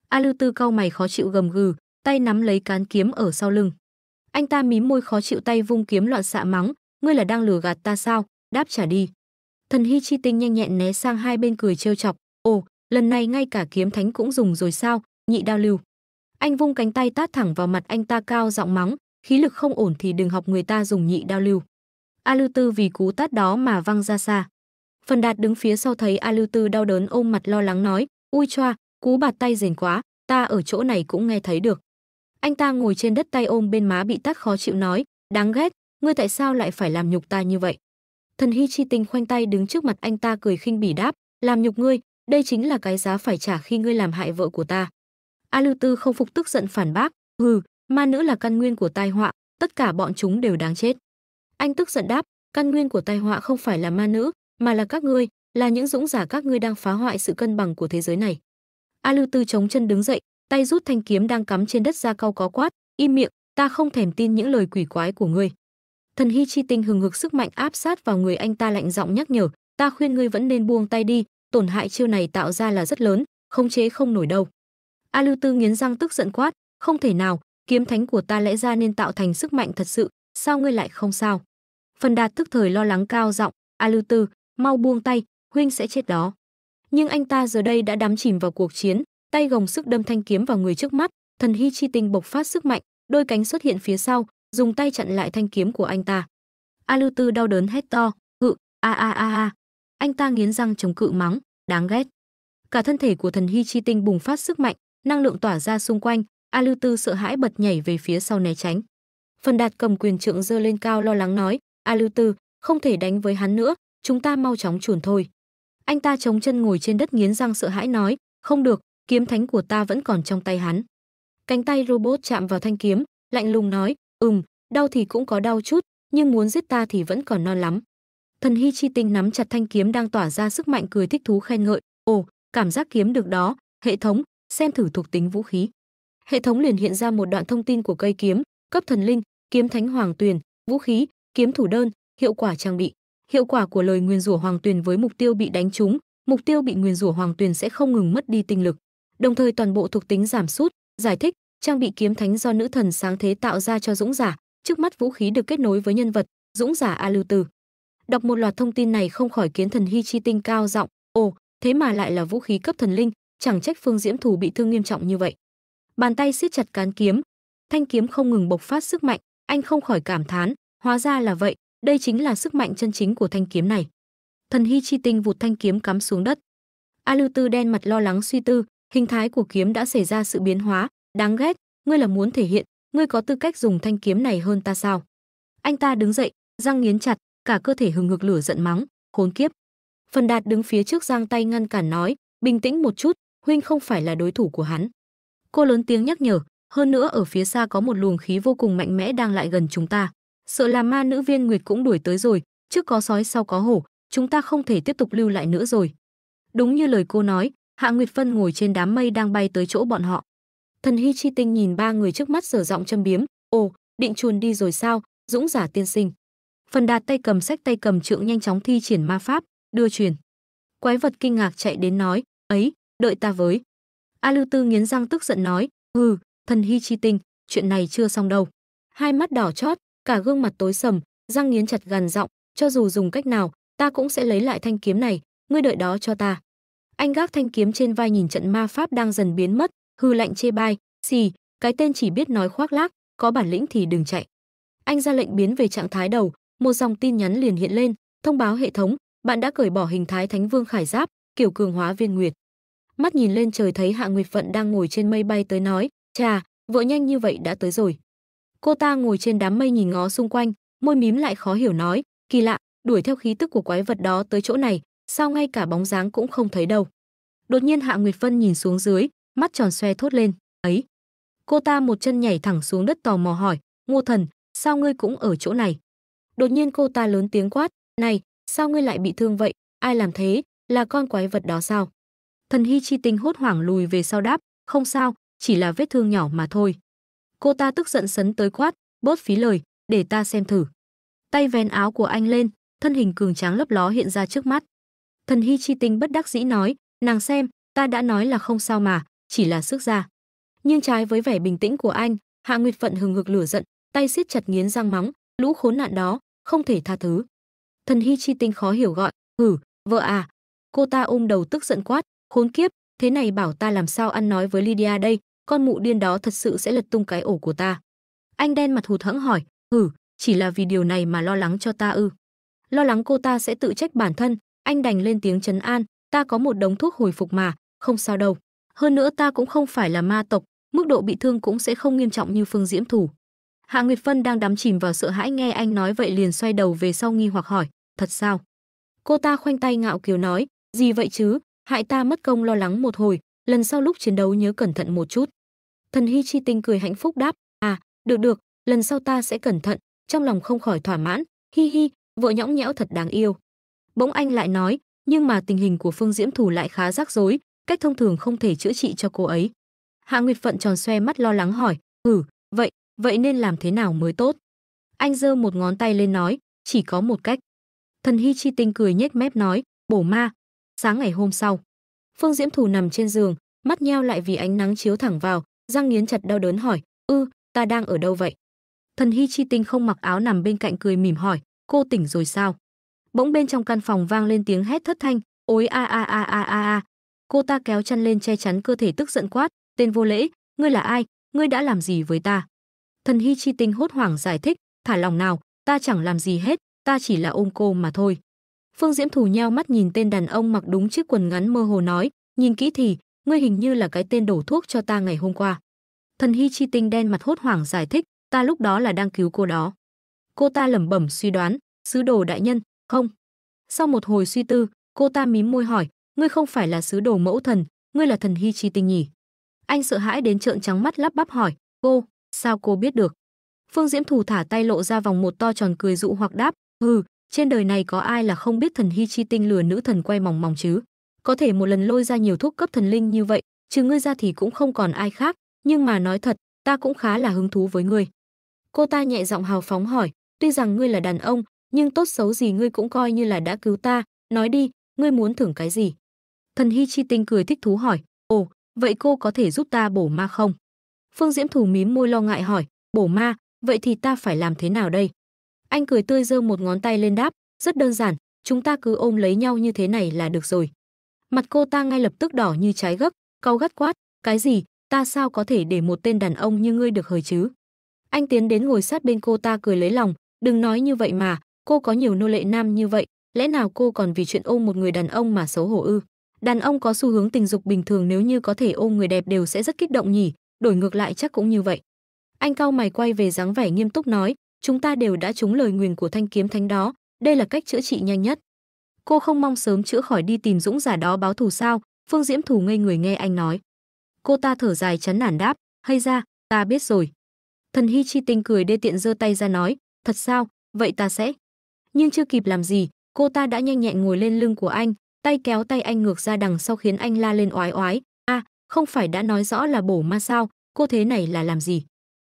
A Lưu Tư cau mày khó chịu gầm gừ, tay nắm lấy cán kiếm ở sau lưng. Anh ta mím môi khó chịu tay vung kiếm loạn xạ mắng, ngươi là đang lừa gạt ta sao, đáp trả đi. Thần Hy Chi Tinh nhanh nhẹn né sang hai bên cười trêu chọc, "Ồ, lần này ngay cả kiếm thánh cũng dùng rồi sao, nhị đao lưu." Anh vung cánh tay tát thẳng vào mặt anh ta cao giọng mắng, khí lực không ổn thì đừng học người ta dùng nhị đao lưu. A Lưu Tư vì cú tát đó mà văng ra xa. Phần đạt đứng phía sau thấy A Lưu Tư đau đớn ôm mặt lo lắng nói, ui choa, cú bạt tay rền quá, ta ở chỗ này cũng nghe thấy được. Anh ta ngồi trên đất tay ôm bên má bị tắt khó chịu nói, đáng ghét, ngươi tại sao lại phải làm nhục ta như vậy? Thần Hy Chi Tinh khoanh tay đứng trước mặt anh ta cười khinh bỉ đáp, làm nhục ngươi, đây chính là cái giá phải trả khi ngươi làm hại vợ của ta. A Lưu Tư không phục tức giận phản bác, hừ, ma nữ là căn nguyên của tai họa, tất cả bọn chúng đều đáng chết. Anh tức giận đáp, căn nguyên của tai họa không phải là ma nữ, mà là các ngươi, là những dũng giả các ngươi đang phá hoại sự cân bằng của thế giới này. A Lư Tư chống chân đứng dậy, tay rút thanh kiếm đang cắm trên đất ra cau có quát, im miệng, ta không thèm tin những lời quỷ quái của ngươi. Thần Hy Chi Tinh hừng hực sức mạnh áp sát vào người anh ta lạnh giọng nhắc nhở, ta khuyên ngươi vẫn nên buông tay đi, tổn hại chiêu này tạo ra là rất lớn, không chế không nổi đâu. A Lưu Tư nghiến răng tức giận quát, không thể nào, kiếm thánh của ta lẽ ra nên tạo thành sức mạnh thật sự, sao ngươi lại không sao? Phần Đạt tức thời lo lắng cao giọng, "A Lưu Tư, mau buông tay, huynh sẽ chết đó. Nhưng anh ta giờ đây đã đắm chìm vào cuộc chiến, tay gồng sức đâm thanh kiếm vào người trước mắt, thần hy chi tinh bộc phát sức mạnh, đôi cánh xuất hiện phía sau, dùng tay chặn lại thanh kiếm của anh ta. A Lưu Tư đau đớn hét to, "Hự, a a a a." Anh ta nghiến răng chống cự mắng, "Đáng ghét." Cả thân thể của thần hy chi tinh bùng phát sức mạnh, năng lượng tỏa ra xung quanh, A Lưu Tư sợ hãi bật nhảy về phía sau né tránh. Phần Đạt cầm quyền trượng dơ lên cao lo lắng nói, "A Lưu Tư, không thể đánh với hắn nữa, chúng ta mau chóng chuồn thôi. Anh ta chống chân ngồi trên đất nghiến răng sợ hãi nói, không được, kiếm thánh của ta vẫn còn trong tay hắn. Cánh tay robot chạm vào thanh kiếm, lạnh lùng nói, ừm, đau thì cũng có đau chút, nhưng muốn giết ta thì vẫn còn non lắm. Thần Hy Chi Tinh nắm chặt thanh kiếm đang tỏa ra sức mạnh cười thích thú khen ngợi, ồ, cảm giác kiếm được đó, hệ thống, xem thử thuộc tính vũ khí. Hệ thống liền hiện ra một đoạn thông tin của cây kiếm, cấp thần linh, kiếm thánh hoàng tuyền, vũ khí, kiếm thủ đơn, hiệu quả trang bị. Hiệu quả của lời Nguyên rủa hoàng tuyền với mục tiêu bị đánh trúng, mục tiêu bị Nguyên rủa hoàng tuyền sẽ không ngừng mất đi tinh lực. Đồng thời toàn bộ thuộc tính giảm sút, giải thích, trang bị kiếm thánh do nữ thần sáng thế tạo ra cho dũng giả, trước mắt vũ khí được kết nối với nhân vật, dũng giả A Lưu Tử. Đọc một loạt thông tin này không khỏi kiến thần Hi Chi Tinh cao giọng, "Ồ, thế mà lại là vũ khí cấp thần linh, chẳng trách Phương Diễm Thù bị thương nghiêm trọng như vậy." Bàn tay siết chặt cán kiếm, thanh kiếm không ngừng bộc phát sức mạnh, anh không khỏi cảm thán, hóa ra là vậy, đây chính là sức mạnh chân chính của thanh kiếm này. Thần hy chi tinh vụt thanh kiếm cắm xuống đất. A Lưu Tư đen mặt lo lắng suy tư, hình thái của kiếm đã xảy ra sự biến hóa, đáng ghét, ngươi là muốn thể hiện, ngươi có tư cách dùng thanh kiếm này hơn ta sao? Anh ta đứng dậy, răng nghiến chặt, cả cơ thể hừng hực lửa giận mắng, khốn kiếp. Phần Đạt đứng phía trước giang tay ngăn cản nói, bình tĩnh một chút, huynh không phải là đối thủ của hắn. Cô lớn tiếng nhắc nhở, hơn nữa ở phía xa có một luồng khí vô cùng mạnh mẽ đang lại gần chúng ta. Sợ là ma nữ viên nguyệt cũng đuổi tới rồi, trước có sói sau có hổ, chúng ta không thể tiếp tục lưu lại nữa rồi. Đúng như lời cô nói, Hạ Nguyệt Phân ngồi trên đám mây đang bay tới chỗ bọn họ. Thần Hy Chi Tinh nhìn ba người trước mắt sở giọng châm biếm, "Ồ, định chuồn đi rồi sao, Dũng giả tiên sinh." Phần Đạt tay cầm sách tay cầm trượng nhanh chóng thi triển ma pháp, đưa truyền. Quái vật kinh ngạc chạy đến nói, "Ấy, đợi ta với." A Lư Tư nghiến răng tức giận nói, "Ừ, Thần Hy Chi Tinh, chuyện này chưa xong đâu." Hai mắt đỏ chót, cả gương mặt tối sầm, răng nghiến chặt gằn giọng, cho dù dùng cách nào, ta cũng sẽ lấy lại thanh kiếm này, ngươi đợi đó cho ta. Anh gác thanh kiếm trên vai nhìn trận ma pháp đang dần biến mất, hư lạnh chê bai, xì, cái tên chỉ biết nói khoác lác, có bản lĩnh thì đừng chạy. Anh ra lệnh biến về trạng thái đầu, một dòng tin nhắn liền hiện lên, thông báo hệ thống, bạn đã cởi bỏ hình thái Thánh Vương Khải Giáp, kiểu cường hóa viên nguyệt. Mắt nhìn lên trời thấy Hạ Nguyệt Vận đang ngồi trên mây bay tới nói, "Chà, vợ nhanh như vậy đã tới rồi." Cô ta ngồi trên đám mây nhìn ngó xung quanh, môi mím lại khó hiểu nói, kỳ lạ, đuổi theo khí tức của quái vật đó tới chỗ này, sao ngay cả bóng dáng cũng không thấy đâu. Đột nhiên Hạ Nguyệt Vân nhìn xuống dưới, mắt tròn xoe thốt lên, ấy. Cô ta một chân nhảy thẳng xuống đất tò mò hỏi, Ngô Thần, sao ngươi cũng ở chỗ này? Đột nhiên cô ta lớn tiếng quát, này, sao ngươi lại bị thương vậy, ai làm thế, là con quái vật đó sao? Thần Hy Chi Tinh hốt hoảng lùi về sau đáp, không sao, chỉ là vết thương nhỏ mà thôi. Cô ta tức giận sấn tới quát, bớt phí lời, để ta xem thử. Tay vén áo của anh lên, thân hình cường tráng lấp ló hiện ra trước mắt. Thần Hy Chi Tinh bất đắc dĩ nói, nàng xem, ta đã nói là không sao mà, chỉ là sức ra. Nhưng trái với vẻ bình tĩnh của anh, Hạ Nguyệt Phận hừng hực lửa giận, tay siết chặt nghiến răng mắng, lũ khốn nạn đó, không thể tha thứ. Thần Hy Chi Tinh khó hiểu gọi, hử, vợ à. Cô ta ôm đầu tức giận quát, khốn kiếp, thế này bảo ta làm sao ăn nói với Lydia đây, con mụ điên đó thật sự sẽ lật tung cái ổ của ta. Anh đen mặt hụt hẫng hỏi, "Ừ, chỉ là vì điều này mà lo lắng cho ta ư?" Lo lắng cô ta sẽ tự trách bản thân, anh đành lên tiếng chấn an, "Ta có một đống thuốc hồi phục mà, không sao đâu. Hơn nữa ta cũng không phải là ma tộc, mức độ bị thương cũng sẽ không nghiêm trọng như Phương Diễm Thủ." Hạ Nguyệt Phân đang đắm chìm vào sợ hãi nghe anh nói vậy liền xoay đầu về sau nghi hoặc hỏi, "Thật sao?" Cô ta khoanh tay ngạo kiều nói, "Gì vậy chứ, hại ta mất công lo lắng một hồi, lần sau lúc chiến đấu nhớ cẩn thận một chút." Thần Hy Chi Tinh cười hạnh phúc đáp, "À, được được, lần sau ta sẽ cẩn thận." Trong lòng không khỏi thỏa mãn, hi hi, vợ nhõng nhẽo thật đáng yêu. Bỗng anh lại nói, nhưng mà tình hình của Phương Diễm Thù lại khá rắc rối, cách thông thường không thể chữa trị cho cô ấy. Hạ Nguyệt Phận tròn xoe mắt lo lắng hỏi, "Ừ, vậy, vậy nên làm thế nào mới tốt?" Anh giơ một ngón tay lên nói, "Chỉ có một cách." Thần Hy Chi Tinh cười nhếch mép nói, "Bổ ma." Sáng ngày hôm sau, Phương Diễm Thù nằm trên giường, mắt nheo lại vì ánh nắng chiếu thẳng vào, Giang Nghiến chặt đau đớn hỏi, "Ư, ta đang ở đâu vậy?" Thần Hy Chi Tinh không mặc áo nằm bên cạnh cười mỉm hỏi, "Cô tỉnh rồi sao?" Bỗng bên trong căn phòng vang lên tiếng hét thất thanh, "Ôi a a a a a a." Cô ta kéo chăn lên che chắn cơ thể tức giận quát, "Tên vô lễ, ngươi là ai? Ngươi đã làm gì với ta?" Thần Hy Chi Tinh hốt hoảng giải thích, "Thả lòng nào, ta chẳng làm gì hết, ta chỉ là ôm cô mà thôi." Phương Diễm Thù nheo mắt nhìn tên đàn ông mặc đúng chiếc quần ngắn mơ hồ nói, nhìn kỹ thì ngươi hình như là cái tên đổ thuốc cho ta ngày hôm qua. Thần hy chi tinh đen mặt hốt hoảng giải thích, ta lúc đó là đang cứu cô đó. Cô ta lẩm bẩm suy đoán, sứ đồ đại nhân, không. Sau một hồi suy tư, cô ta mím môi hỏi, ngươi không phải là sứ đồ mẫu thần, ngươi là thần hy chi tinh nhỉ? Anh sợ hãi đến trợn trắng mắt lắp bắp hỏi, cô, sao cô biết được? Phương Diễm Thù thả tay lộ ra vòng một to tròn cười dụ hoặc đáp, hừ, trên đời này có ai là không biết thần hy chi tinh lừa nữ thần quay mỏng mỏng chứ? có thể một lần lôi ra nhiều thuốc cấp thần linh như vậy trừ ngươi ra thì cũng không còn ai khác nhưng mà nói thật ta cũng khá là hứng thú với ngươi cô ta nhẹ giọng hào phóng hỏi tuy rằng ngươi là đàn ông nhưng tốt xấu gì ngươi cũng coi như là đã cứu ta nói đi ngươi muốn thưởng cái gì thần hy chi tinh cười thích thú hỏi ồ vậy cô có thể giúp ta bổ ma không phương diễm thủ mím môi lo ngại hỏi bổ ma vậy thì ta phải làm thế nào đây anh cười tươi giơ một ngón tay lên đáp rất đơn giản chúng ta cứ ôm lấy nhau như thế này là được rồi Mặt cô ta ngay lập tức đỏ như trái gấc, cau gắt quát, "Cái gì? Ta sao có thể để một tên đàn ông như ngươi được hời chứ?" Anh tiến đến ngồi sát bên cô ta cười lấy lòng, "Đừng nói như vậy mà, cô có nhiều nô lệ nam như vậy, lẽ nào cô còn vì chuyện ôm một người đàn ông mà xấu hổ ư?" Đàn ông có xu hướng tình dục bình thường nếu như có thể ôm người đẹp đều sẽ rất kích động nhỉ, đổi ngược lại chắc cũng như vậy. Anh cao mày quay về dáng vẻ nghiêm túc nói, chúng ta đều đã trúng lời nguyền của thanh kiếm thánh đó, đây là cách chữa trị nhanh nhất cô không mong sớm chữa khỏi đi tìm dũng giả đó báo thù sao phương diễm thù ngây người nghe anh nói cô ta thở dài chán nản đáp hay ra ta biết rồi thần hy chi tinh cười đê tiện giơ tay ra nói thật sao vậy ta sẽ nhưng chưa kịp làm gì cô ta đã nhanh nhẹn ngồi lên lưng của anh tay kéo tay anh ngược ra đằng sau khiến anh la lên oái oái a à, không phải đã nói rõ là bổ ma sao cô thế này là làm gì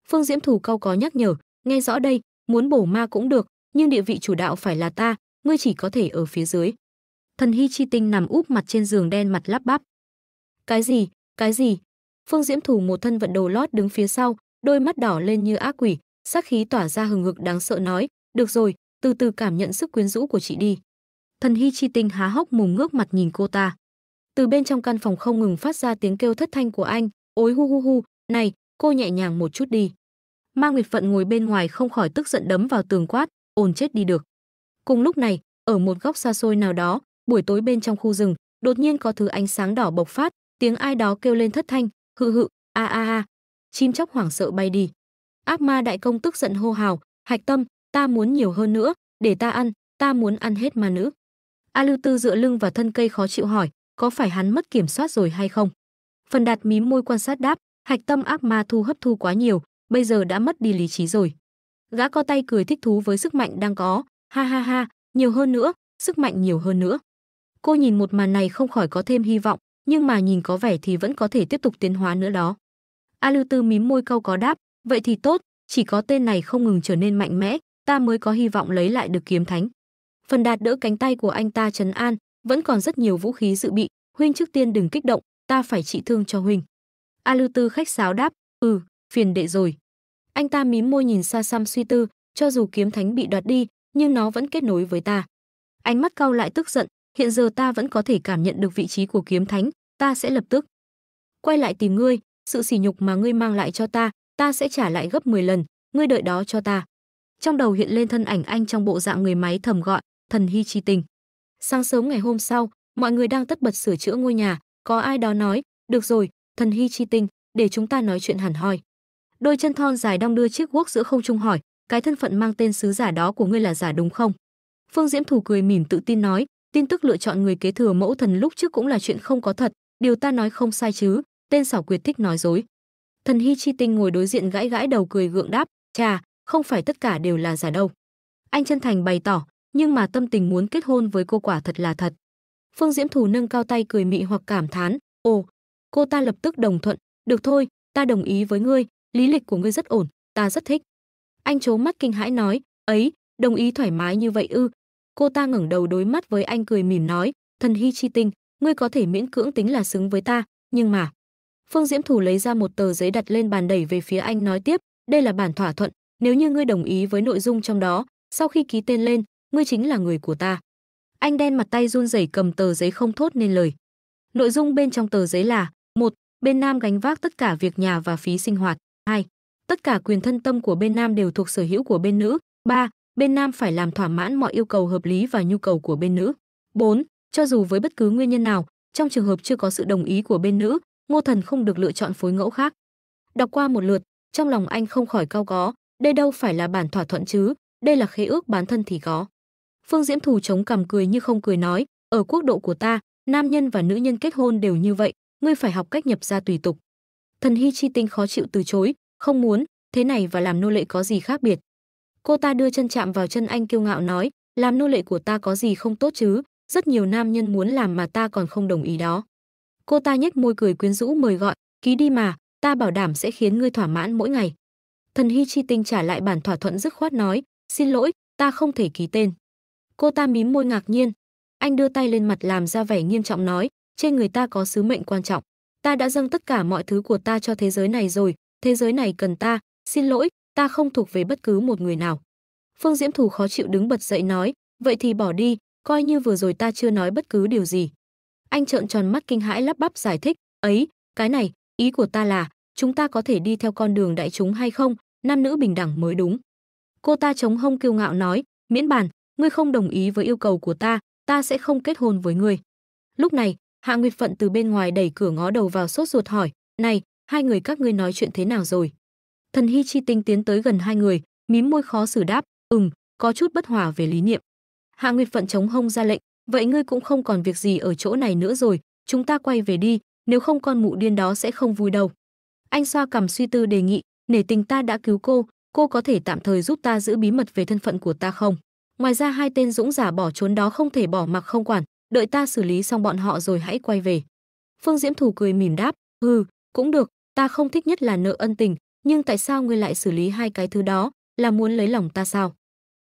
phương diễm thù cau có nhắc nhở nghe rõ đây muốn bổ ma cũng được nhưng địa vị chủ đạo phải là ta ngươi chỉ có thể ở phía dưới. Thần Hy Chi Tinh nằm úp mặt trên giường đen mặt lắp bắp. Cái gì? Cái gì? Phương Diễm Thủ một thân vận đồ lót đứng phía sau, đôi mắt đỏ lên như ác quỷ, sát khí tỏa ra hừng hực đáng sợ nói, "Được rồi, từ từ cảm nhận sức quyến rũ của chị đi." Thần Hy Chi Tinh há hốc mồm ngước mặt nhìn cô ta. Từ bên trong căn phòng không ngừng phát ra tiếng kêu thất thanh của anh, "Ôi hu hu hu, này, cô nhẹ nhàng một chút đi." Ma Nguyệt Phận ngồi bên ngoài không khỏi tức giận đấm vào tường quát, "Ồn chết đi được." Cùng lúc này, ở một góc xa xôi nào đó, buổi tối bên trong khu rừng, đột nhiên có thứ ánh sáng đỏ bộc phát, tiếng ai đó kêu lên thất thanh, hự hự, a a a. Chim chóc hoảng sợ bay đi. Ác ma đại công tức giận hô hào, "Hạch Tâm, ta muốn nhiều hơn nữa, để ta ăn, ta muốn ăn hết ma nữ." A Lư Tư dựa lưng vào thân cây khó chịu hỏi, có phải hắn mất kiểm soát rồi hay không? Phần Đạt mím môi quan sát đáp, hạch tâm ác ma thu hấp thu quá nhiều, bây giờ đã mất đi lý trí rồi. Gã co tay cười thích thú với sức mạnh đang có, Ha ha ha, nhiều hơn nữa, sức mạnh nhiều hơn nữa. Cô nhìn một màn này không khỏi có thêm hy vọng, nhưng mà nhìn có vẻ thì vẫn có thể tiếp tục tiến hóa nữa đó. A Lưu Tư mím môi câu có đáp, vậy thì tốt, chỉ có tên này không ngừng trở nên mạnh mẽ, ta mới có hy vọng lấy lại được kiếm thánh. Phần đạt đỡ cánh tay của anh ta trấn an, vẫn còn rất nhiều vũ khí dự bị, huynh trước tiên đừng kích động, ta phải trị thương cho huynh. A Lưu Tư khách sáo đáp, ừ, phiền đệ rồi. Anh ta mím môi nhìn xa xăm suy tư, cho dù kiếm thánh bị đoạt đi, nhưng nó vẫn kết nối với ta. Ánh mắt cao lại tức giận, hiện giờ ta vẫn có thể cảm nhận được vị trí của kiếm thánh, ta sẽ lập tức quay lại tìm ngươi, sự sỉ nhục mà ngươi mang lại cho ta, ta sẽ trả lại gấp 10 lần, ngươi đợi đó cho ta. Trong đầu hiện lên thân ảnh anh trong bộ dạng người máy thầm gọi, thần hy chi tình. Sáng sớm ngày hôm sau, mọi người đang tất bật sửa chữa ngôi nhà, có ai đó nói, được rồi, thần hy chi tinh, để chúng ta nói chuyện hẳn hoi. Đôi chân thon dài đong đưa chiếc guốc giữa không trung hỏi, cái thân phận mang tên sứ giả đó của ngươi là giả đúng không? Phương Diễm Thù cười mỉm tự tin nói, tin tức lựa chọn người kế thừa mẫu thần lúc trước cũng là chuyện không có thật, điều ta nói không sai chứ, tên xảo quyệt thích nói dối. Thần Hy Chi Tinh ngồi đối diện gãi gãi đầu cười gượng đáp, chà, không phải tất cả đều là giả đâu. Anh chân thành bày tỏ, nhưng mà tâm tình muốn kết hôn với cô quả thật là thật. Phương Diễm Thù nâng cao tay cười mị hoặc cảm thán, ồ, cô ta lập tức đồng thuận, được thôi, ta đồng ý với ngươi, lý lịch của ngươi rất ổn, ta rất thích. Anh trố mắt kinh hãi nói, ấy, đồng ý thoải mái như vậy ư. Cô ta ngẩng đầu đối mắt với anh cười mỉm nói, thần hy chi tinh, ngươi có thể miễn cưỡng tính là xứng với ta, nhưng mà... Phương Diễm Thủ lấy ra một tờ giấy đặt lên bàn đẩy về phía anh nói tiếp, đây là bản thỏa thuận, nếu như ngươi đồng ý với nội dung trong đó, sau khi ký tên lên, ngươi chính là người của ta. Anh đen mặt tay run rẩy cầm tờ giấy không thốt nên lời. Nội dung bên trong tờ giấy là: một Bên nam gánh vác tất cả việc nhà và phí sinh hoạt. hai tất cả quyền thân tâm của bên nam đều thuộc sở hữu của bên nữ. 3. Bên nam phải làm thỏa mãn mọi yêu cầu hợp lý và nhu cầu của bên nữ. 4. Cho dù với bất cứ nguyên nhân nào, trong trường hợp chưa có sự đồng ý của bên nữ, Ngô Thần không được lựa chọn phối ngẫu khác. Đọc qua một lượt, trong lòng anh không khỏi cao có, đây đâu phải là bản thỏa thuận chứ, đây là khế ước bán thân thì có. Phương Diễm Thù chống cằm cười như không cười nói, ở quốc độ của ta, nam nhân và nữ nhân kết hôn đều như vậy, ngươi phải học cách nhập gia tùy tục. Thần Hy Chi Tinh khó chịu từ chối, không muốn, thế này và làm nô lệ có gì khác biệt. Cô ta đưa chân chạm vào chân anh kiêu ngạo nói, làm nô lệ của ta có gì không tốt chứ, rất nhiều nam nhân muốn làm mà ta còn không đồng ý đó. Cô ta nhếch môi cười quyến rũ mời gọi, ký đi mà, ta bảo đảm sẽ khiến ngươi thỏa mãn mỗi ngày. Thần Hy Chi Tinh trả lại bản thỏa thuận dứt khoát nói, xin lỗi, ta không thể ký tên. Cô ta mím môi ngạc nhiên. Anh đưa tay lên mặt làm ra vẻ nghiêm trọng nói, trên người ta có sứ mệnh quan trọng. Ta đã dâng tất cả mọi thứ của ta cho thế giới này rồi, thế giới này cần ta, xin lỗi, ta không thuộc về bất cứ một người nào. Phương Diễm Thù khó chịu đứng bật dậy nói, vậy thì bỏ đi, coi như vừa rồi ta chưa nói bất cứ điều gì. Anh trợn tròn mắt kinh hãi lắp bắp giải thích, ấy, cái này, ý của ta là, chúng ta có thể đi theo con đường đại chúng hay không, nam nữ bình đẳng mới đúng. Cô ta chống hông kiêu ngạo nói, miễn bàn, ngươi không đồng ý với yêu cầu của ta, ta sẽ không kết hôn với ngươi. Lúc này, Hạ Nguyệt Phận từ bên ngoài đẩy cửa ngó đầu vào sốt ruột hỏi, này, hai người các ngươi nói chuyện thế nào rồi thần hy chi tinh tiến tới gần hai người mím môi khó xử đáp ừm có chút bất hòa về lý niệm hạ nguyệt phận chống hông ra lệnh vậy ngươi cũng không còn việc gì ở chỗ này nữa rồi chúng ta quay về đi nếu không con mụ điên đó sẽ không vui đâu anh xoa cầm suy tư đề nghị nể tình ta đã cứu cô cô có thể tạm thời giúp ta giữ bí mật về thân phận của ta không ngoài ra hai tên dũng giả bỏ trốn đó không thể bỏ mặc không quản đợi ta xử lý xong bọn họ rồi hãy quay về phương diễm thủ cười mỉm đáp hừ cũng được ta không thích nhất là nợ ân tình, nhưng tại sao ngươi lại xử lý hai cái thứ đó, là muốn lấy lòng ta sao?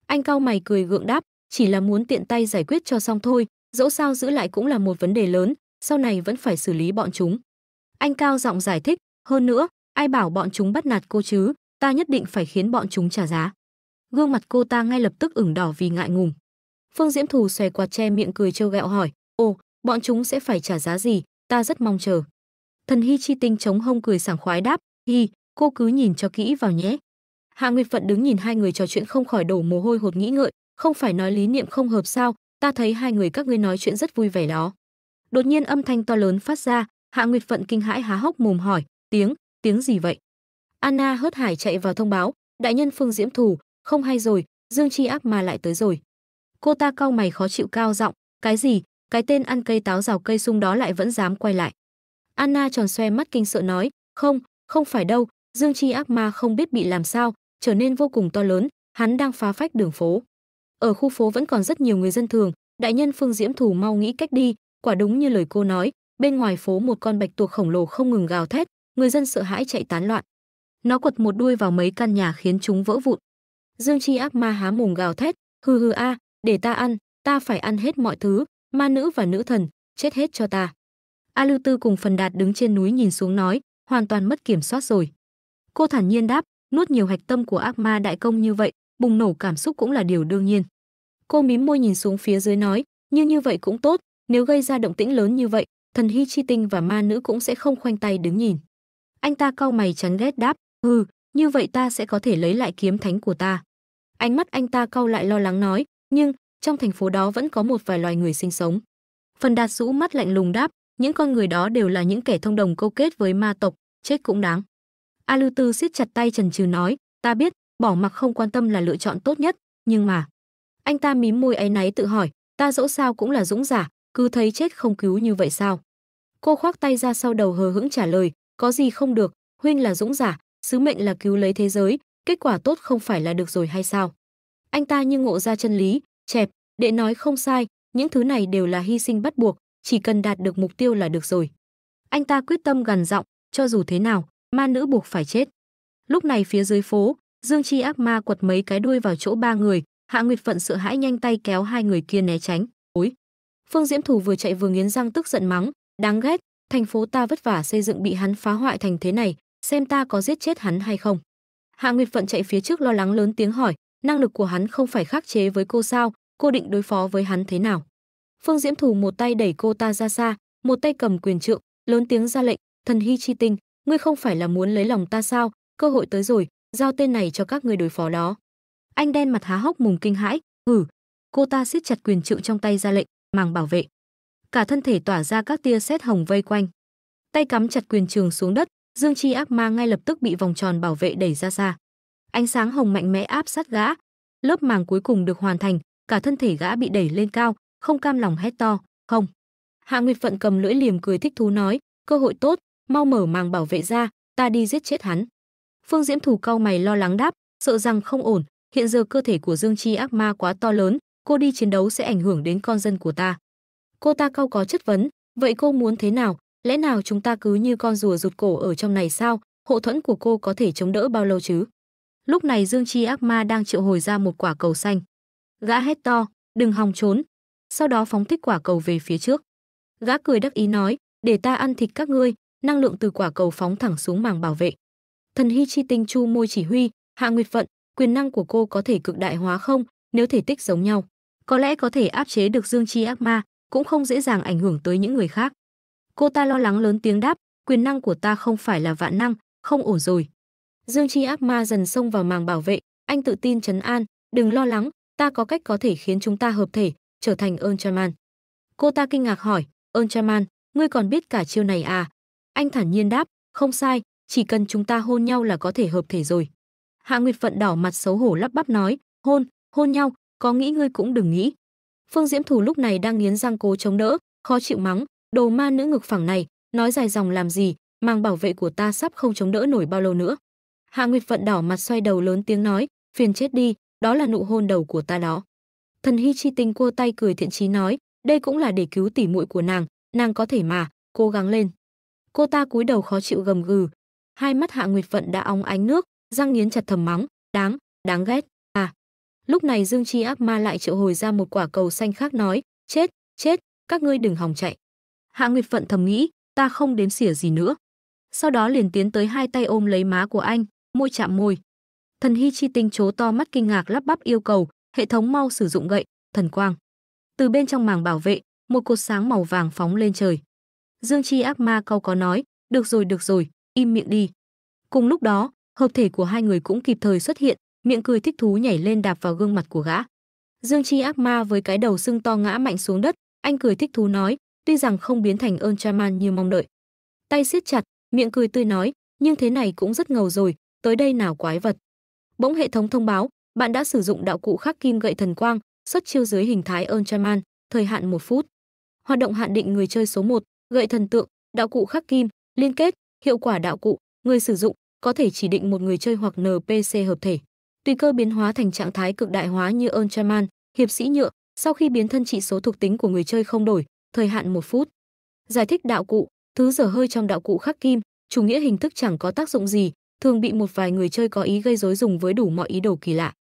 Anh cao mày cười gượng đáp, chỉ là muốn tiện tay giải quyết cho xong thôi, dẫu sao giữ lại cũng là một vấn đề lớn, sau này vẫn phải xử lý bọn chúng. Anh cao giọng giải thích, hơn nữa, ai bảo bọn chúng bắt nạt cô chứ, ta nhất định phải khiến bọn chúng trả giá. Gương mặt cô ta ngay lập tức ửng đỏ vì ngại ngùng. Phương Diễm Thù xòe quạt che miệng cười trêu ghẹo hỏi, "Ồ, bọn chúng sẽ phải trả giá gì, ta rất mong chờ." Thần Hy Chi Tinh chống hông cười sảng khoái đáp, "Hi, cô cứ nhìn cho kỹ vào nhé." Hạ Nguyệt Phận đứng nhìn hai người trò chuyện không khỏi đổ mồ hôi hột nghĩ ngợi, không phải nói lý niệm không hợp sao, ta thấy hai người các ngươi nói chuyện rất vui vẻ đó. Đột nhiên âm thanh to lớn phát ra, Hạ Nguyệt Phận kinh hãi há hốc mồm hỏi, "Tiếng, tiếng gì vậy?" Anna hớt hải chạy vào thông báo, "Đại nhân Phương Diễm Thù, không hay rồi, Dương Chi Ác mà lại tới rồi." Cô ta cau mày khó chịu cao giọng, "Cái gì? Cái tên ăn cây táo rào cây sung đó lại vẫn dám quay lại?" Anna tròn xoe mắt kinh sợ nói, không, không phải đâu, Dương Chi ác ma không biết bị làm sao, trở nên vô cùng to lớn, hắn đang phá phách đường phố. Ở khu phố vẫn còn rất nhiều người dân thường, đại nhân Phương Diễm Thù mau nghĩ cách đi, quả đúng như lời cô nói, bên ngoài phố một con bạch tuộc khổng lồ không ngừng gào thét, người dân sợ hãi chạy tán loạn. Nó quật một đuôi vào mấy căn nhà khiến chúng vỡ vụn. Dương Chi ác ma há mồm gào thét, hừ hừ a, để ta ăn, ta phải ăn hết mọi thứ, ma nữ và nữ thần, chết hết cho ta. A Lưu Tư cùng Phần Đạt đứng trên núi nhìn xuống nói, hoàn toàn mất kiểm soát rồi. Cô thản nhiên đáp, nuốt nhiều hạch tâm của ác ma đại công như vậy, bùng nổ cảm xúc cũng là điều đương nhiên. Cô mím môi nhìn xuống phía dưới nói, nhưng như vậy cũng tốt, nếu gây ra động tĩnh lớn như vậy, thần hy chi tinh và ma nữ cũng sẽ không khoanh tay đứng nhìn. Anh ta cau mày chán ghét đáp, hừ, như vậy ta sẽ có thể lấy lại kiếm thánh của ta. Ánh mắt anh ta cau lại lo lắng nói, nhưng trong thành phố đó vẫn có một vài loài người sinh sống. Phần đạt rũ mắt lạnh lùng đáp, những con người đó đều là những kẻ thông đồng câu kết với ma tộc, chết cũng đáng. A Lưu Tư siết chặt tay Trần Trừ nói, ta biết, bỏ mặc không quan tâm là lựa chọn tốt nhất, nhưng mà... Anh ta mím môi ấy náy tự hỏi, ta dẫu sao cũng là dũng giả, cứ thấy chết không cứu như vậy sao? Cô khoác tay ra sau đầu hờ hững trả lời, có gì không được, huynh là dũng giả, sứ mệnh là cứu lấy thế giới, kết quả tốt không phải là được rồi hay sao? Anh ta như ngộ ra chân lý, chẹp, đệ nói không sai, những thứ này đều là hy sinh bắt buộc, chỉ cần đạt được mục tiêu là được rồi. Anh ta quyết tâm gằn giọng, cho dù thế nào, ma nữ buộc phải chết. Lúc này phía dưới phố, Dương Chi ác ma quật mấy cái đuôi vào chỗ ba người, Hạ Nguyệt Phận sợ hãi nhanh tay kéo hai người kia né tránh. Ối! Phương Diễm Thủ vừa chạy vừa nghiến răng tức giận mắng, đáng ghét, thành phố ta vất vả xây dựng bị hắn phá hoại thành thế này, xem ta có giết chết hắn hay không. Hạ Nguyệt Phận chạy phía trước lo lắng lớn tiếng hỏi, năng lực của hắn không phải khắc chế với cô sao, cô định đối phó với hắn thế nào? Phương Diễm Thù một tay đẩy cô ta ra xa, một tay cầm quyền trượng, lớn tiếng ra lệnh, "Thần Hy Chi Tinh, ngươi không phải là muốn lấy lòng ta sao? Cơ hội tới rồi, giao tên này cho các ngươi đối phó đó." Anh đen mặt há hốc mồm kinh hãi, "Ừ." Cô ta siết chặt quyền trượng trong tay ra lệnh, màng bảo vệ. Cả thân thể tỏa ra các tia sét hồng vây quanh. Tay cắm chặt quyền trường xuống đất, Dương Chi ác ma ngay lập tức bị vòng tròn bảo vệ đẩy ra xa. Ánh sáng hồng mạnh mẽ áp sát gã, lớp màng cuối cùng được hoàn thành, cả thân thể gã bị đẩy lên cao, không cam lòng hét to, "Không!" Hạ Nguyệt Phận cầm lưỡi liềm cười thích thú nói, "Cơ hội tốt, mau mở màng bảo vệ ra, ta đi giết chết hắn." Phương Diễm Thủ cau mày lo lắng đáp, sợ rằng không ổn, hiện giờ cơ thể của Dương Chi ác ma quá to lớn, cô đi chiến đấu sẽ ảnh hưởng đến con dân của ta. Cô ta cau có chất vấn, vậy cô muốn thế nào, lẽ nào chúng ta cứ như con rùa rụt cổ ở trong này sao, hộ thuẫn của cô có thể chống đỡ bao lâu chứ? Lúc này Dương Chi ác ma đang triệu hồi ra một quả cầu xanh. Gã hét to, đừng hòng trốn, sau đó phóng thích quả cầu về phía trước. Gã cười đắc ý nói, để ta ăn thịt các ngươi, năng lượng từ quả cầu phóng thẳng xuống màng bảo vệ. Thần Hy Chi Tinh Chu môi chỉ huy, Hạ Nguyệt Vận, quyền năng của cô có thể cực đại hóa không, nếu thể tích giống nhau, có lẽ có thể áp chế được Dương Chi ác ma, cũng không dễ dàng ảnh hưởng tới những người khác. Cô ta lo lắng lớn tiếng đáp, quyền năng của ta không phải là vạn năng, không ổn rồi. Dương Chi ác ma dần xông vào màng bảo vệ, anh tự tin trấn an, đừng lo lắng, ta có cách có thể khiến chúng ta hợp thể, trở thành Ultraman. Cô ta kinh ngạc hỏi, Ultraman, ngươi còn biết cả chiêu này à? Anh thản nhiên đáp, không sai, chỉ cần chúng ta hôn nhau là có thể hợp thể rồi. Hạ Nguyệt Phận đỏ mặt xấu hổ lắp bắp nói, hôn, hôn nhau, có nghĩ ngươi cũng đừng nghĩ. Phương Diễm Thủ lúc này đang nghiến răng cố chống đỡ, khó chịu mắng, đồ ma nữ ngực phẳng này, nói dài dòng làm gì, mang bảo vệ của ta sắp không chống đỡ nổi bao lâu nữa. Hạ Nguyệt Phận đỏ mặt xoay đầu lớn tiếng nói, phiền chết đi, đó là nụ hôn đầu của ta đó. Thần Hy Chi Tinh cua tay cười thiện chí nói, đây cũng là để cứu tỉ muội của nàng, nàng có thể mà, cố gắng lên. Cô ta cúi đầu khó chịu gầm gừ, hai mắt Hạ Nguyệt Phận đã óng ánh nước, răng nghiến chặt thầm mắng, đáng, đáng ghét, à. Lúc này Dương Chi ác ma lại triệu hồi ra một quả cầu xanh khác nói, chết, chết, các ngươi đừng hòng chạy. Hạ Nguyệt Phận thầm nghĩ, ta không đếm xỉa gì nữa. Sau đó liền tiến tới hai tay ôm lấy má của anh, môi chạm môi. Thần Hy Chi Tinh chố to mắt kinh ngạc lắp bắp yêu cầu, hệ thống mau sử dụng gậy, thần quang. Từ bên trong màng bảo vệ, một cột sáng màu vàng phóng lên trời. Dương Chi ác ma câu có nói, được rồi được rồi, im miệng đi. Cùng lúc đó, hợp thể của hai người cũng kịp thời xuất hiện, miệng cười thích thú nhảy lên đạp vào gương mặt của gã. Dương Chi ác ma với cái đầu sưng to ngã mạnh xuống đất, anh cười thích thú nói, tuy rằng không biến thành Ultraman như mong đợi. Tay siết chặt, miệng cười tươi nói, nhưng thế này cũng rất ngầu rồi, tới đây nào quái vật. Bỗng hệ thống thông báo, bạn đã sử dụng đạo cụ khắc kim gậy thần quang, xuất chiêu dưới hình thái ơn man thời hạn 1 phút. Hoạt động hạn định người chơi số 1, gậy thần tượng, đạo cụ khắc kim, liên kết, hiệu quả đạo cụ, người sử dụng có thể chỉ định một người chơi hoặc NPC hợp thể. Tùy cơ biến hóa thành trạng thái cực đại hóa như ơn man hiệp sĩ nhựa, sau khi biến thân trị số thuộc tính của người chơi không đổi, thời hạn 1 phút. Giải thích đạo cụ, thứ dở hơi trong đạo cụ khắc kim, chủ nghĩa hình thức chẳng có tác dụng gì, thường bị một vài người chơi có ý gây rối dùng với đủ mọi ý đồ kỳ lạ.